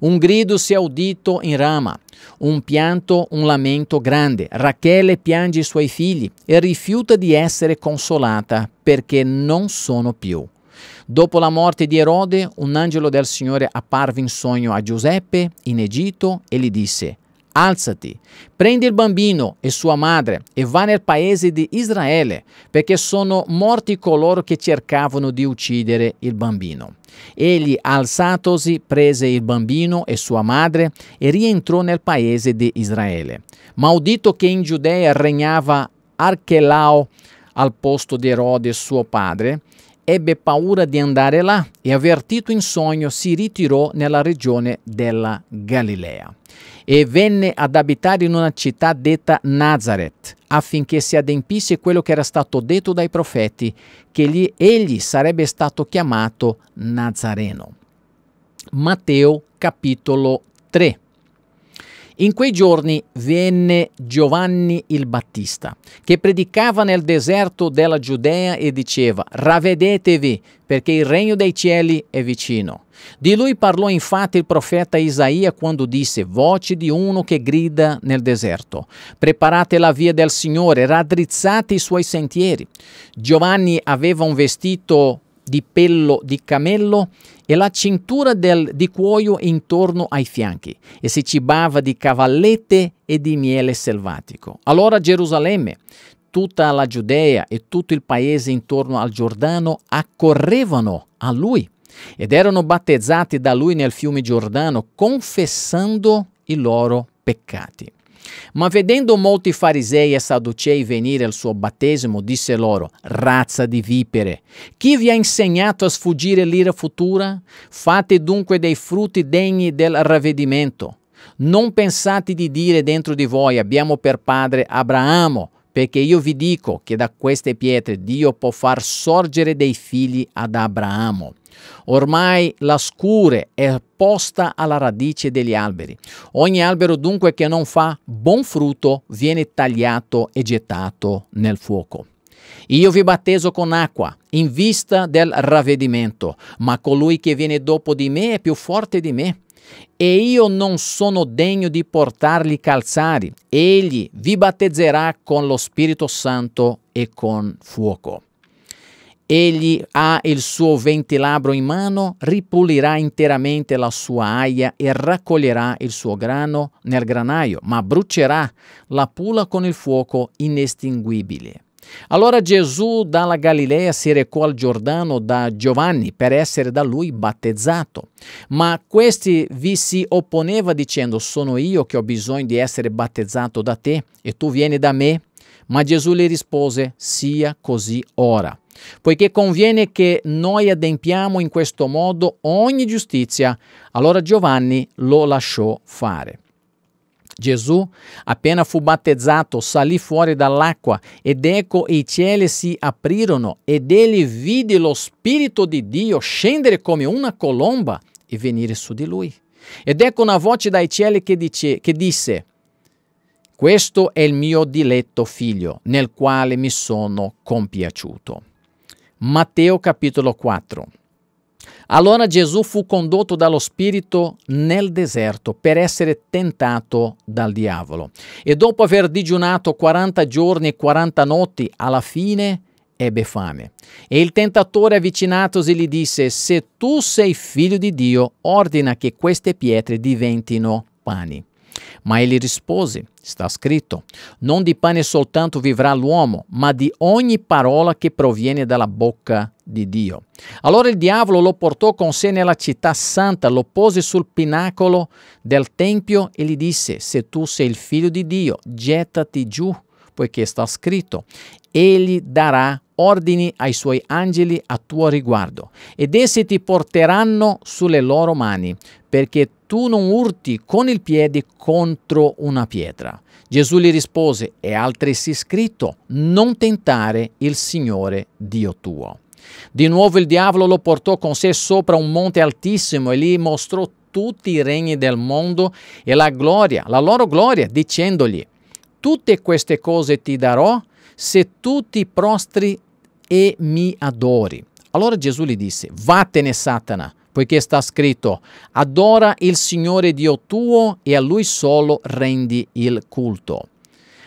S1: Un grido si è udito in Rama, un pianto, un lamento grande. Rachele piange i suoi figli e rifiuta di essere consolata perché non sono più. Dopo la morte di Erode, un angelo del Signore apparve in sogno a Giuseppe in Egitto e gli disse Alzati, prendi il bambino e sua madre e va nel paese di Israele, perché sono morti coloro che cercavano di uccidere il bambino. Egli alzatosi prese il bambino e sua madre e rientrò nel paese di Israele. Maudito che in Giudea regnava Archelao al posto di Erode suo padre, ebbe paura di andare là e avvertito in sogno si ritirò nella regione della Galilea e venne ad abitare in una città detta Nazareth affinché si adempisse quello che era stato detto dai profeti che gli, egli sarebbe stato chiamato Nazareno. Matteo capitolo 3 in quei giorni venne Giovanni il Battista, che predicava nel deserto della Giudea e diceva, Ravedetevi, perché il regno dei cieli è vicino. Di lui parlò infatti il profeta Isaia quando disse, Voce di uno che grida nel deserto, preparate la via del Signore, raddrizzate i suoi sentieri. Giovanni aveva un vestito di pello di camello e la cintura del, di cuoio intorno ai fianchi e si cibava di cavallette e di miele selvatico. Allora Gerusalemme, tutta la Giudea e tutto il paese intorno al Giordano accorrevano a lui ed erano battezzati da lui nel fiume Giordano confessando i loro peccati. Ma vedendo molti farisei e sadducei venire al suo battesimo, disse loro, razza di vipere, chi vi ha insegnato a sfuggire l'ira futura? Fate dunque dei frutti degni del ravvedimento. Non pensate di dire dentro di voi, abbiamo per padre Abramo perché io vi dico che da queste pietre Dio può far sorgere dei figli ad Abramo. Ormai la scure è posta alla radice degli alberi. Ogni albero dunque che non fa buon frutto viene tagliato e gettato nel fuoco. Io vi batteso con acqua in vista del ravvedimento, ma colui che viene dopo di me è più forte di me e io non sono degno di portarli calzari. Egli vi battezzerà con lo Spirito Santo e con fuoco. Egli ha il suo ventilabro in mano, ripulirà interamente la sua aia e raccoglierà il suo grano nel granaio, ma brucerà la pula con il fuoco inestinguibile. Allora Gesù dalla Galilea si recò al Giordano da Giovanni per essere da lui battezzato, ma questi vi si opponeva dicendo sono io che ho bisogno di essere battezzato da te e tu vieni da me? Ma Gesù le rispose sia così ora, poiché conviene che noi adempiamo in questo modo ogni giustizia. Allora Giovanni lo lasciò fare. Gesù, appena fu battezzato, salì fuori dall'acqua ed ecco i cieli si aprirono ed egli vide lo Spirito di Dio scendere come una colomba e venire su di lui. Ed ecco una voce dai cieli che, dice, che disse, questo è il mio diletto figlio, nel quale mi sono compiaciuto. Matteo capitolo 4 allora Gesù fu condotto dallo Spirito nel deserto per essere tentato dal diavolo e dopo aver digiunato 40 giorni e 40 notti alla fine ebbe fame. E il tentatore avvicinatosi gli disse, se tu sei figlio di Dio, ordina che queste pietre diventino pani. Ma egli rispose, sta scritto, non di pane soltanto vivrà l'uomo, ma di ogni parola che proviene dalla bocca di Dio. Allora il diavolo lo portò con sé nella città santa, lo pose sul pinacolo del tempio e gli disse, se tu sei il figlio di Dio, gettati giù, poiché sta scritto, egli darà ordini ai suoi angeli a tuo riguardo, ed essi ti porteranno sulle loro mani, perché tu non urti con il piede contro una pietra. Gesù gli rispose, è altresì scritto, non tentare il Signore Dio tuo. Di nuovo il diavolo lo portò con sé sopra un monte altissimo e gli mostrò tutti i regni del mondo e la gloria, la loro gloria, dicendogli, tutte queste cose ti darò se tu ti prostri e mi adori. Allora Gesù gli disse, vattene Satana, poiché sta scritto, adora il Signore Dio tuo e a lui solo rendi il culto.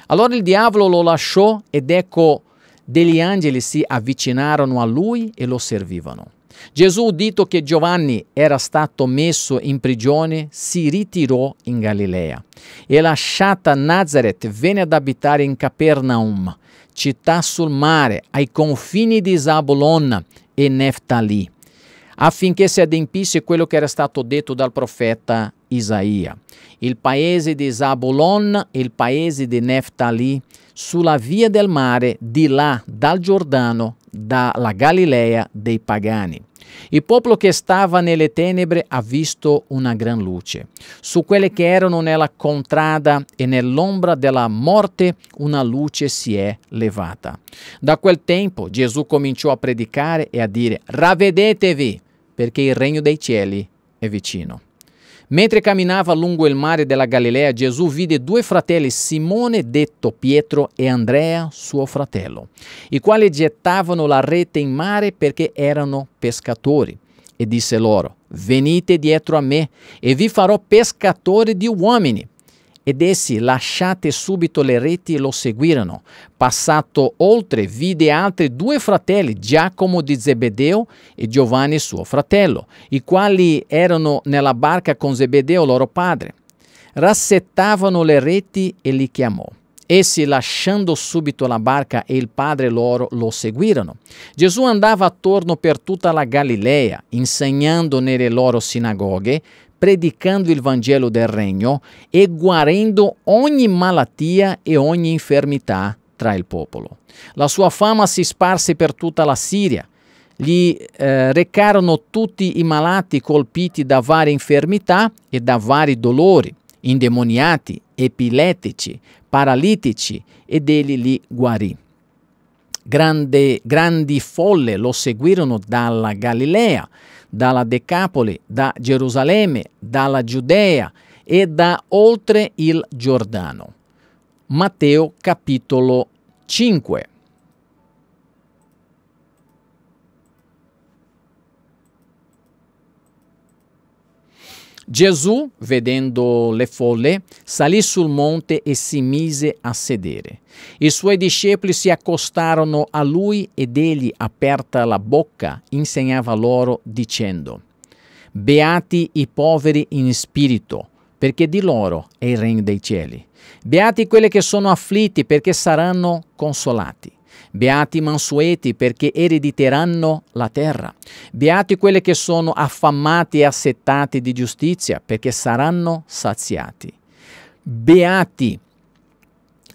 S1: Allora il diavolo lo lasciò ed ecco degli angeli si avvicinarono a lui e lo servivano. Gesù, udito che Giovanni era stato messo in prigione, si ritirò in Galilea e lasciata Nazareth venne ad abitare in Capernaum, città sul mare, ai confini di Zabulon e Neftali, affinché si adempisse quello che era stato detto dal profeta Isaia. Il paese di Zabulon e il paese di Neftali sulla via del mare di là dal Giordano, dalla Galilea dei pagani. Il popolo che stava nelle tenebre ha visto una gran luce. Su quelle che erano nella contrada e nell'ombra della morte una luce si è levata. Da quel tempo Gesù cominciò a predicare e a dire, ravvedetevi, perché il regno dei cieli è vicino. Mentre camminava lungo il mare della Galilea, Gesù vide due fratelli, Simone detto Pietro e Andrea suo fratello, i quali gettavano la rete in mare perché erano pescatori. E disse loro, venite dietro a me e vi farò pescatori di uomini. Ed essi lasciate subito le reti e lo seguirono. Passato oltre, vide altri due fratelli, Giacomo di Zebedeo e Giovanni suo fratello, i quali erano nella barca con Zebedeo loro padre. Rassettavano le reti e li chiamò. Essi, lasciando subito la barca e il padre loro, lo seguirono. Gesù andava attorno per tutta la Galilea, insegnando nelle loro sinagoghe, predicando il Vangelo del Regno e guarendo ogni malattia e ogni infermità tra il popolo. La sua fama si sparse per tutta la Siria. Gli eh, recarono tutti i malati colpiti da varie infermità e da vari dolori, indemoniati, epilettici, paralitici, ed egli li guarì. Grande, grandi folle lo seguirono dalla Galilea, dalla Decapoli, da Gerusalemme, dalla Giudea e da oltre il Giordano. Matteo capitolo 5. Gesù, vedendo le folle, salì sul monte e si mise a sedere. I suoi discepoli si accostarono a lui ed egli, aperta la bocca, insegnava loro dicendo, Beati i poveri in spirito, perché di loro è il regno dei cieli. Beati quelli che sono afflitti, perché saranno consolati. Beati i mansueti perché erediteranno la terra. Beati quelli che sono affamati e assettati di giustizia perché saranno saziati. Beati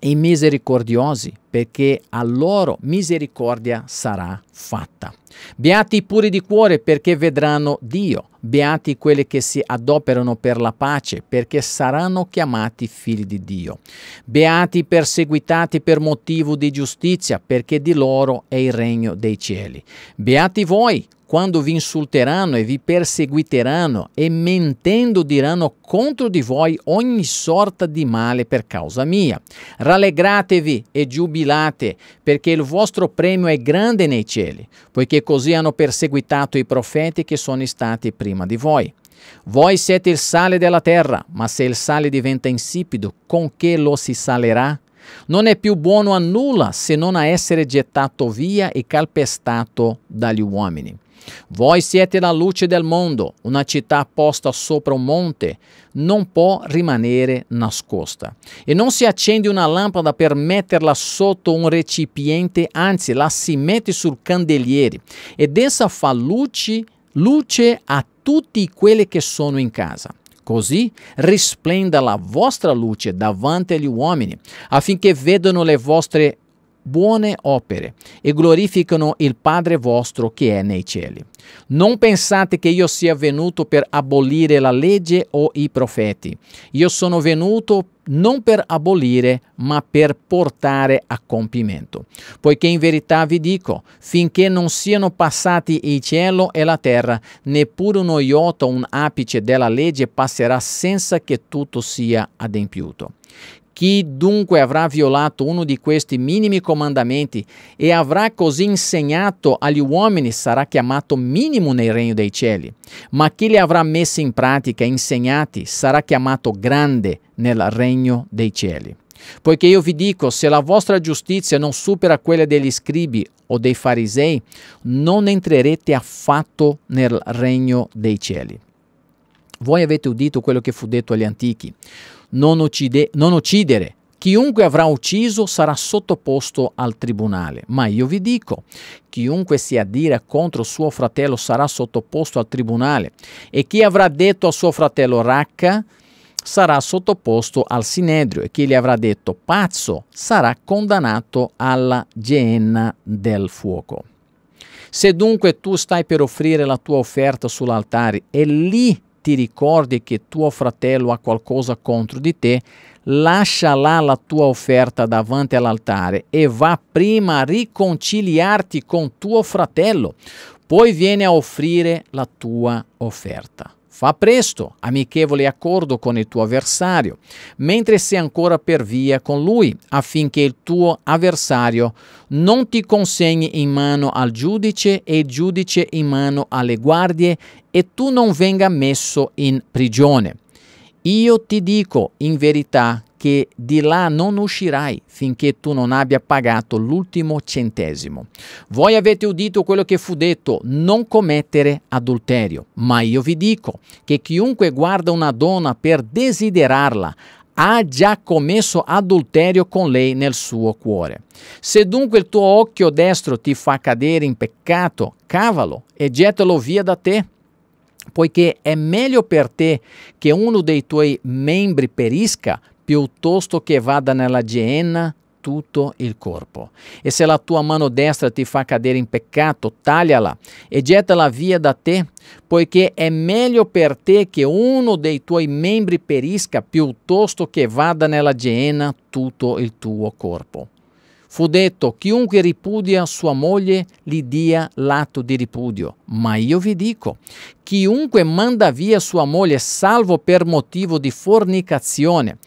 S1: i misericordiosi perché a loro misericordia sarà fatta. Beati i puri di cuore, perché vedranno Dio. Beati quelli che si adoperano per la pace, perché saranno chiamati figli di Dio. Beati i perseguitati per motivo di giustizia, perché di loro è il regno dei cieli. Beati voi quando vi insulteranno e vi perseguiteranno e mentendo diranno contro di voi ogni sorta di male per causa mia. Rallegratevi e giubilate sfilate, perché il vostro premio è grande nei cieli, poiché così hanno perseguitato i profeti che sono stati prima di voi. Voi siete il sale della terra, ma se il sale diventa insipido, con che lo si salerà? Non è più buono a nulla se non a essere gettato via e calpestato dagli uomini. Voi siete la luce del mondo, una città posta sopra un monte non può rimanere nascosta. E non si accende una lampada per metterla sotto un recipiente, anzi la si mette sul candeliere ed essa fa luce, luce a tutti quelli che sono in casa. Così risplenda la vostra luce davanti agli uomini, affinché vedano le vostre buone opere e glorificano il Padre vostro che è nei cieli. Non pensate che io sia venuto per abolire la legge o i profeti. Io sono venuto non per abolire, ma per portare a compimento. Poiché in verità vi dico, finché non siano passati il cielo e la terra, neppure un iota o un apice della legge passerà senza che tutto sia adempiuto. Chi dunque avrà violato uno di questi minimi comandamenti e avrà così insegnato agli uomini sarà chiamato minimo nel regno dei cieli, ma chi li avrà messi in pratica e insegnati sarà chiamato grande nel regno dei cieli. Poiché io vi dico, se la vostra giustizia non supera quella degli scribi o dei farisei, non entrerete affatto nel regno dei cieli. Voi avete udito quello che fu detto agli antichi, non, uccide, non uccidere, Chiunque avrà ucciso sarà sottoposto al tribunale. Ma io vi dico, chiunque si addira contro suo fratello sarà sottoposto al tribunale. E chi avrà detto a suo fratello racca sarà sottoposto al sinedrio e chi gli avrà detto pazzo sarà condannato alla genna del fuoco. Se dunque tu stai per offrire la tua offerta sull'altare e lì ti ricordi che tuo fratello ha qualcosa contro di te, lascia là la tua offerta davanti all'altare e va prima a riconciliarti con tuo fratello, poi vieni a offrire la tua offerta. Fa presto, amichevole accordo con il tuo avversario, mentre sei ancora per via con lui, affinché il tuo avversario non ti consegni in mano al giudice e il giudice in mano alle guardie e tu non venga messo in prigione. Io ti dico in verità che di là non uscirai finché tu non abbia pagato l'ultimo centesimo. Voi avete udito quello che fu detto, non commettere adulterio, ma io vi dico che chiunque guarda una donna per desiderarla, ha già commesso adulterio con lei nel suo cuore. Se dunque il tuo occhio destro ti fa cadere in peccato, cavalo e gettalo via da te poiché è meglio per te che uno dei tuoi membri perisca piuttosto che vada nella Gehenna tutto il corpo. E se la tua mano destra ti fa cadere in peccato, tagliala e gettala via da te, poiché è meglio per te che uno dei tuoi membri perisca piuttosto che vada nella Gehenna tutto il tuo corpo. Fu detto, chiunque ripudia sua moglie, gli dia l'atto di ripudio. Ma io vi dico, chiunque manda via sua moglie, salvo per motivo di fornicazione,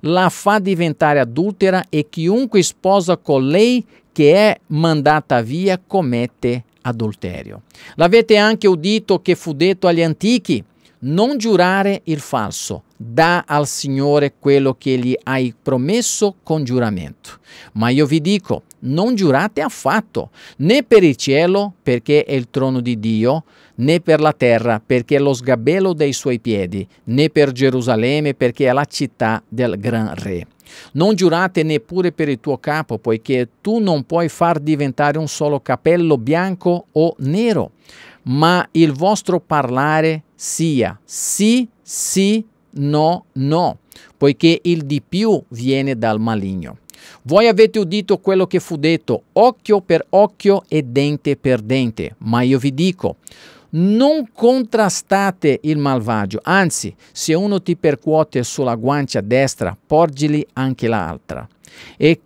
S1: la fa diventare adultera e chiunque sposa con lei che è mandata via commette adulterio. L'avete anche udito che fu detto agli antichi, non giurare il falso, dà al Signore quello che gli hai promesso con giuramento. Ma io vi dico, non giurate affatto, né per il cielo, perché è il trono di Dio, né per la terra, perché è lo sgabello dei suoi piedi, né per Gerusalemme, perché è la città del gran re. Non giurate neppure per il tuo capo, poiché tu non puoi far diventare un solo capello bianco o nero ma il vostro parlare sia sì, sì, no, no, poiché il di più viene dal maligno. Voi avete udito quello che fu detto, occhio per occhio e dente per dente, ma io vi dico, non contrastate il malvagio, anzi, se uno ti percuote sulla guancia destra, porgili anche l'altra. E,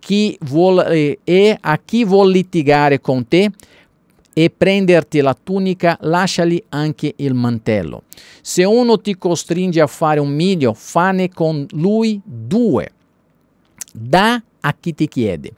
S1: e a chi vuol litigare con te, e prenderti la tunica, lasciali anche il mantello. Se uno ti costringe a fare un miglio, fane con lui due. Da a chi ti chiede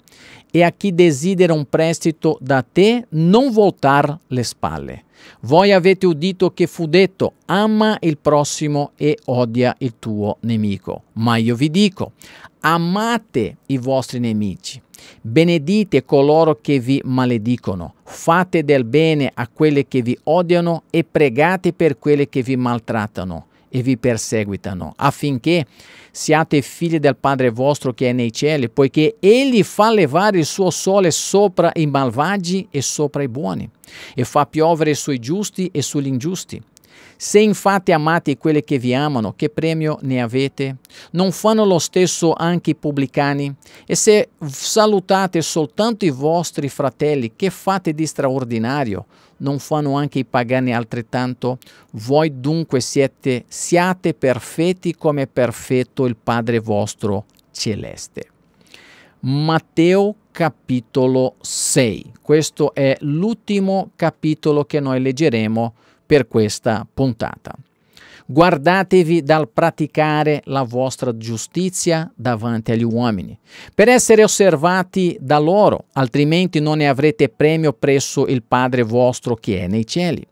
S1: e a chi desidera un prestito da te non voltar le spalle. Voi avete udito che fu detto ama il prossimo e odia il tuo nemico. Ma io vi dico, amate i vostri nemici Benedite coloro che vi maledicono, fate del bene a quelli che vi odiano e pregate per quelli che vi maltrattano e vi perseguitano, affinché siate figli del Padre vostro che è nei cieli, poiché Egli fa levare il suo sole sopra i malvagi e sopra i buoni, e fa piovere sui giusti e sugli ingiusti. Se infatti amate quelli che vi amano, che premio ne avete? Non fanno lo stesso anche i pubblicani? E se salutate soltanto i vostri fratelli, che fate di straordinario? Non fanno anche i pagani altrettanto? Voi dunque siete, siate perfetti come è perfetto il Padre vostro celeste. Matteo capitolo 6. Questo è l'ultimo capitolo che noi leggeremo per questa puntata. Guardatevi dal praticare la vostra giustizia davanti agli uomini, per essere osservati da loro, altrimenti non ne avrete premio presso il Padre vostro che è nei cieli.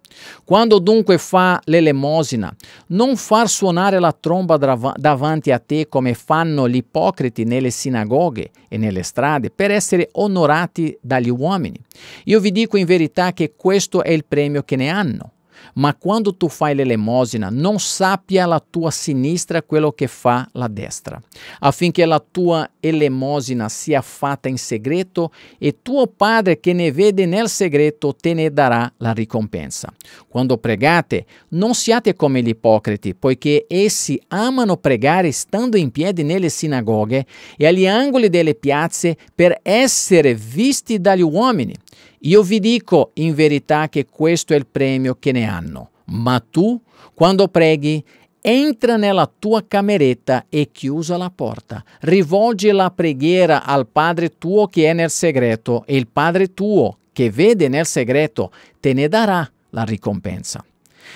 S1: Quando dunque fa l'elemosina, non far suonare la tromba davanti a te come fanno gli ipocriti nelle sinagoghe e nelle strade per essere onorati dagli uomini. Io vi dico in verità che questo è il premio che ne hanno ma quando tu fai l'elemosina non sappia la tua sinistra quello che fa la destra, affinché la tua elemosina sia fatta in segreto e tuo padre che ne vede nel segreto te ne darà la ricompensa. Quando pregate, non siate come gli ipocriti, poiché essi amano pregare stando in piedi nelle sinagoghe e agli angoli delle piazze per essere visti dagli uomini. Io vi dico in verità che questo è il premio che ne hanno, ma tu, quando preghi, entra nella tua cameretta e chiusa la porta. Rivolgi la preghiera al Padre tuo che è nel segreto e il Padre tuo che vede nel segreto te ne darà la ricompensa.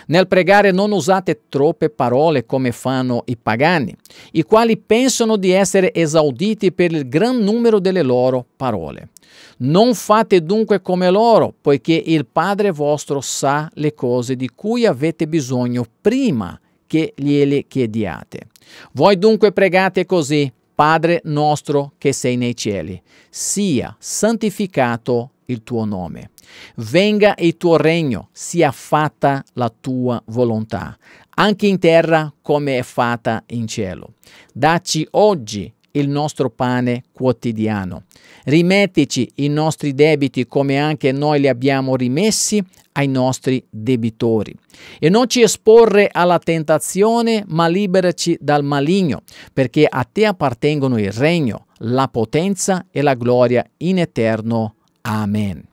S1: Nel pregare non usate troppe parole come fanno i pagani, i quali pensano di essere esauditi per il gran numero delle loro parole. Non fate dunque come loro, poiché il Padre vostro sa le cose di cui avete bisogno prima che gliele chiediate. Voi dunque pregate così. Padre nostro che sei nei cieli, sia santificato il tuo nome. Venga il tuo regno, sia fatta la tua volontà, anche in terra come è fatta in cielo. Dacci oggi il nostro pane quotidiano. Rimettici i nostri debiti come anche noi li abbiamo rimessi ai nostri debitori. E non ci esporre alla tentazione, ma liberaci dal maligno, perché a te appartengono il regno, la potenza e la gloria in eterno. Amen.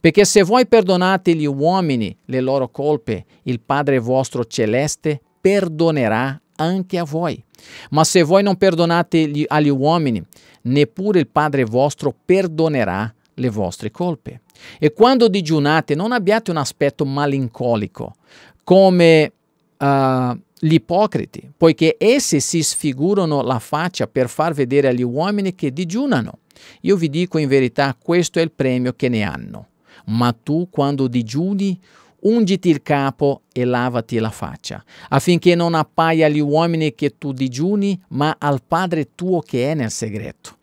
S1: Perché se voi perdonate gli uomini le loro colpe, il Padre vostro celeste perdonerà anche a voi. Ma se voi non perdonate gli, agli uomini, neppure il Padre vostro perdonerà le vostre colpe. E quando digiunate non abbiate un aspetto malinconico come uh, gli ipocriti, poiché essi si sfigurano la faccia per far vedere agli uomini che digiunano. Io vi dico in verità, questo è il premio che ne hanno. Ma tu quando digiuni, ungiti il capo e lavati la faccia, affinché non appaia agli uomini che tu digiuni, ma al Padre tuo che è nel segreto.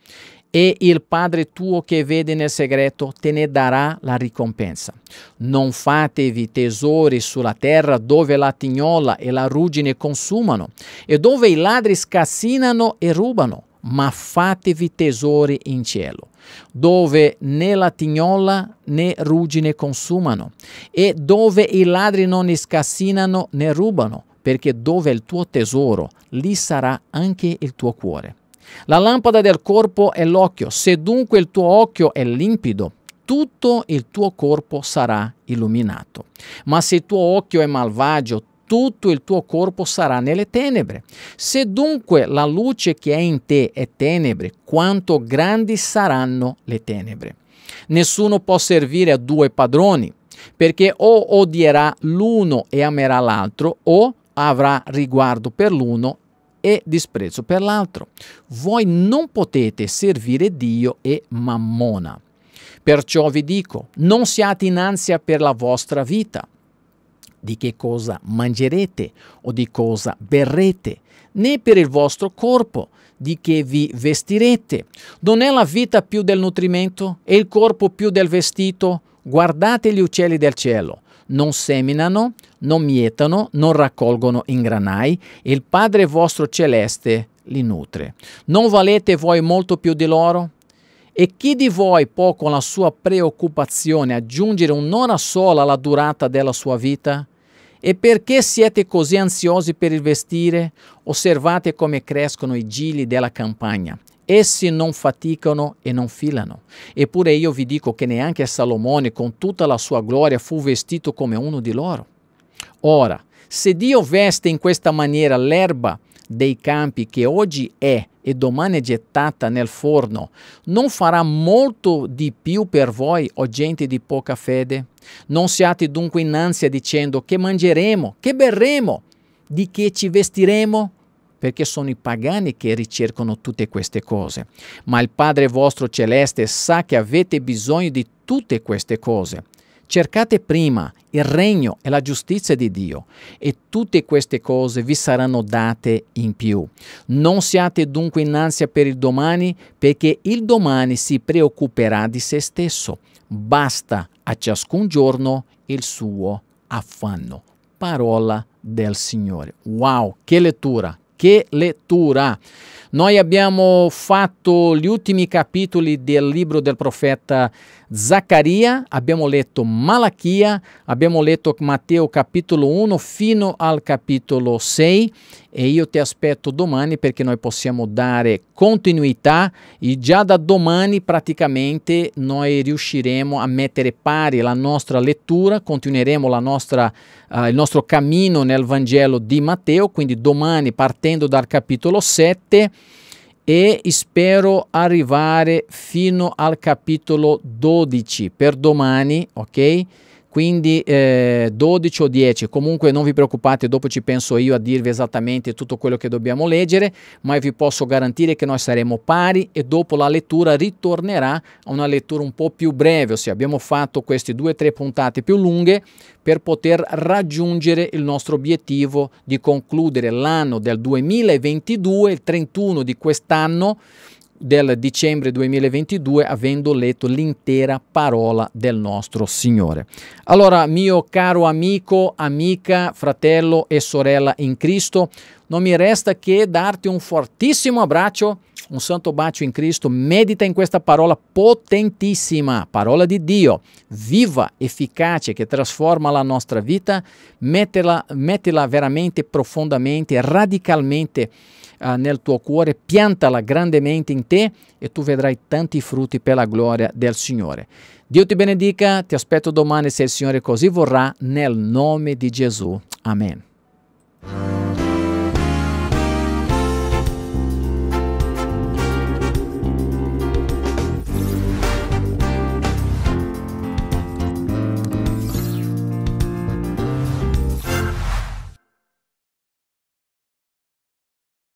S1: E il Padre tuo che vede nel segreto te ne darà la ricompensa. Non fatevi tesori sulla terra dove la tignola e la ruggine consumano, e dove i ladri scassinano e rubano, ma fatevi tesori in cielo dove né la tignola né ruggine consumano e dove i ladri non scassinano né rubano, perché dove è il tuo tesoro, lì sarà anche il tuo cuore. La lampada del corpo è l'occhio, se dunque il tuo occhio è limpido, tutto il tuo corpo sarà illuminato. Ma se il tuo occhio è malvagio, tutto il tuo corpo sarà nelle tenebre. Se dunque la luce che è in te è tenebre, quanto grandi saranno le tenebre. Nessuno può servire a due padroni, perché o odierà l'uno e amerà l'altro, o avrà riguardo per l'uno e disprezzo per l'altro. Voi non potete servire Dio e Mammona. Perciò vi dico, non siate in ansia per la vostra vita, di che cosa mangerete o di cosa berrete, né per il vostro corpo di che vi vestirete. Non è la vita più del nutrimento e il corpo più del vestito? Guardate gli uccelli del cielo. Non seminano, non mietano, non raccolgono in granai, e il Padre vostro celeste li nutre. Non valete voi molto più di loro? E chi di voi può con la sua preoccupazione aggiungere un'ora sola alla durata della sua vita? E perché siete così ansiosi per il vestire? Osservate come crescono i gigli della campagna. Essi non faticano e non filano. Eppure io vi dico che neanche Salomone con tutta la sua gloria fu vestito come uno di loro. Ora, se Dio veste in questa maniera l'erba dei campi che oggi è e domani è gettata nel forno, non farà molto di più per voi, o gente di poca fede? Non siate dunque in ansia dicendo che mangeremo, che berremo, di che ci vestiremo? perché sono i pagani che ricercano tutte queste cose. Ma il Padre vostro celeste sa che avete bisogno di tutte queste cose. Cercate prima il regno e la giustizia di Dio e tutte queste cose vi saranno date in più. Non siate dunque in ansia per il domani, perché il domani si preoccuperà di se stesso. Basta a ciascun giorno il suo affanno. Parola del Signore. Wow, che lettura, che lettura! Noi abbiamo fatto gli ultimi capitoli del libro del profeta Zaccaria, abbiamo letto Malachia, abbiamo letto Matteo capitolo 1 fino al capitolo 6 e io ti aspetto domani perché noi possiamo dare continuità e già da domani praticamente noi riusciremo a mettere pari la nostra lettura, continueremo nostra, uh, il nostro cammino nel Vangelo di Matteo, quindi domani partendo dal capitolo 7 e spero arrivare fino al capitolo 12 per domani, ok? quindi eh, 12 o 10, comunque non vi preoccupate, dopo ci penso io a dirvi esattamente tutto quello che dobbiamo leggere, ma vi posso garantire che noi saremo pari e dopo la lettura ritornerà a una lettura un po' più breve, ossia abbiamo fatto queste due o tre puntate più lunghe per poter raggiungere il nostro obiettivo di concludere l'anno del 2022, il 31 di quest'anno, del dicembre 2022 avendo letto l'intera parola del nostro Signore. Allora, mio caro amico, amica, fratello e sorella in Cristo, non mi resta che darti un fortissimo abbraccio, un santo bacio in Cristo. Medita in questa parola potentissima, parola di Dio, viva, efficace, che trasforma la nostra vita. Mettila, mettila veramente profondamente, radicalmente ah, nel tuo cuore, piantala grandemente in te e tu vedrai tanti frutti per la gloria del Signore. Dio ti benedica, ti aspetto domani se il Signore così vorrà, nel nome di Gesù. Amen.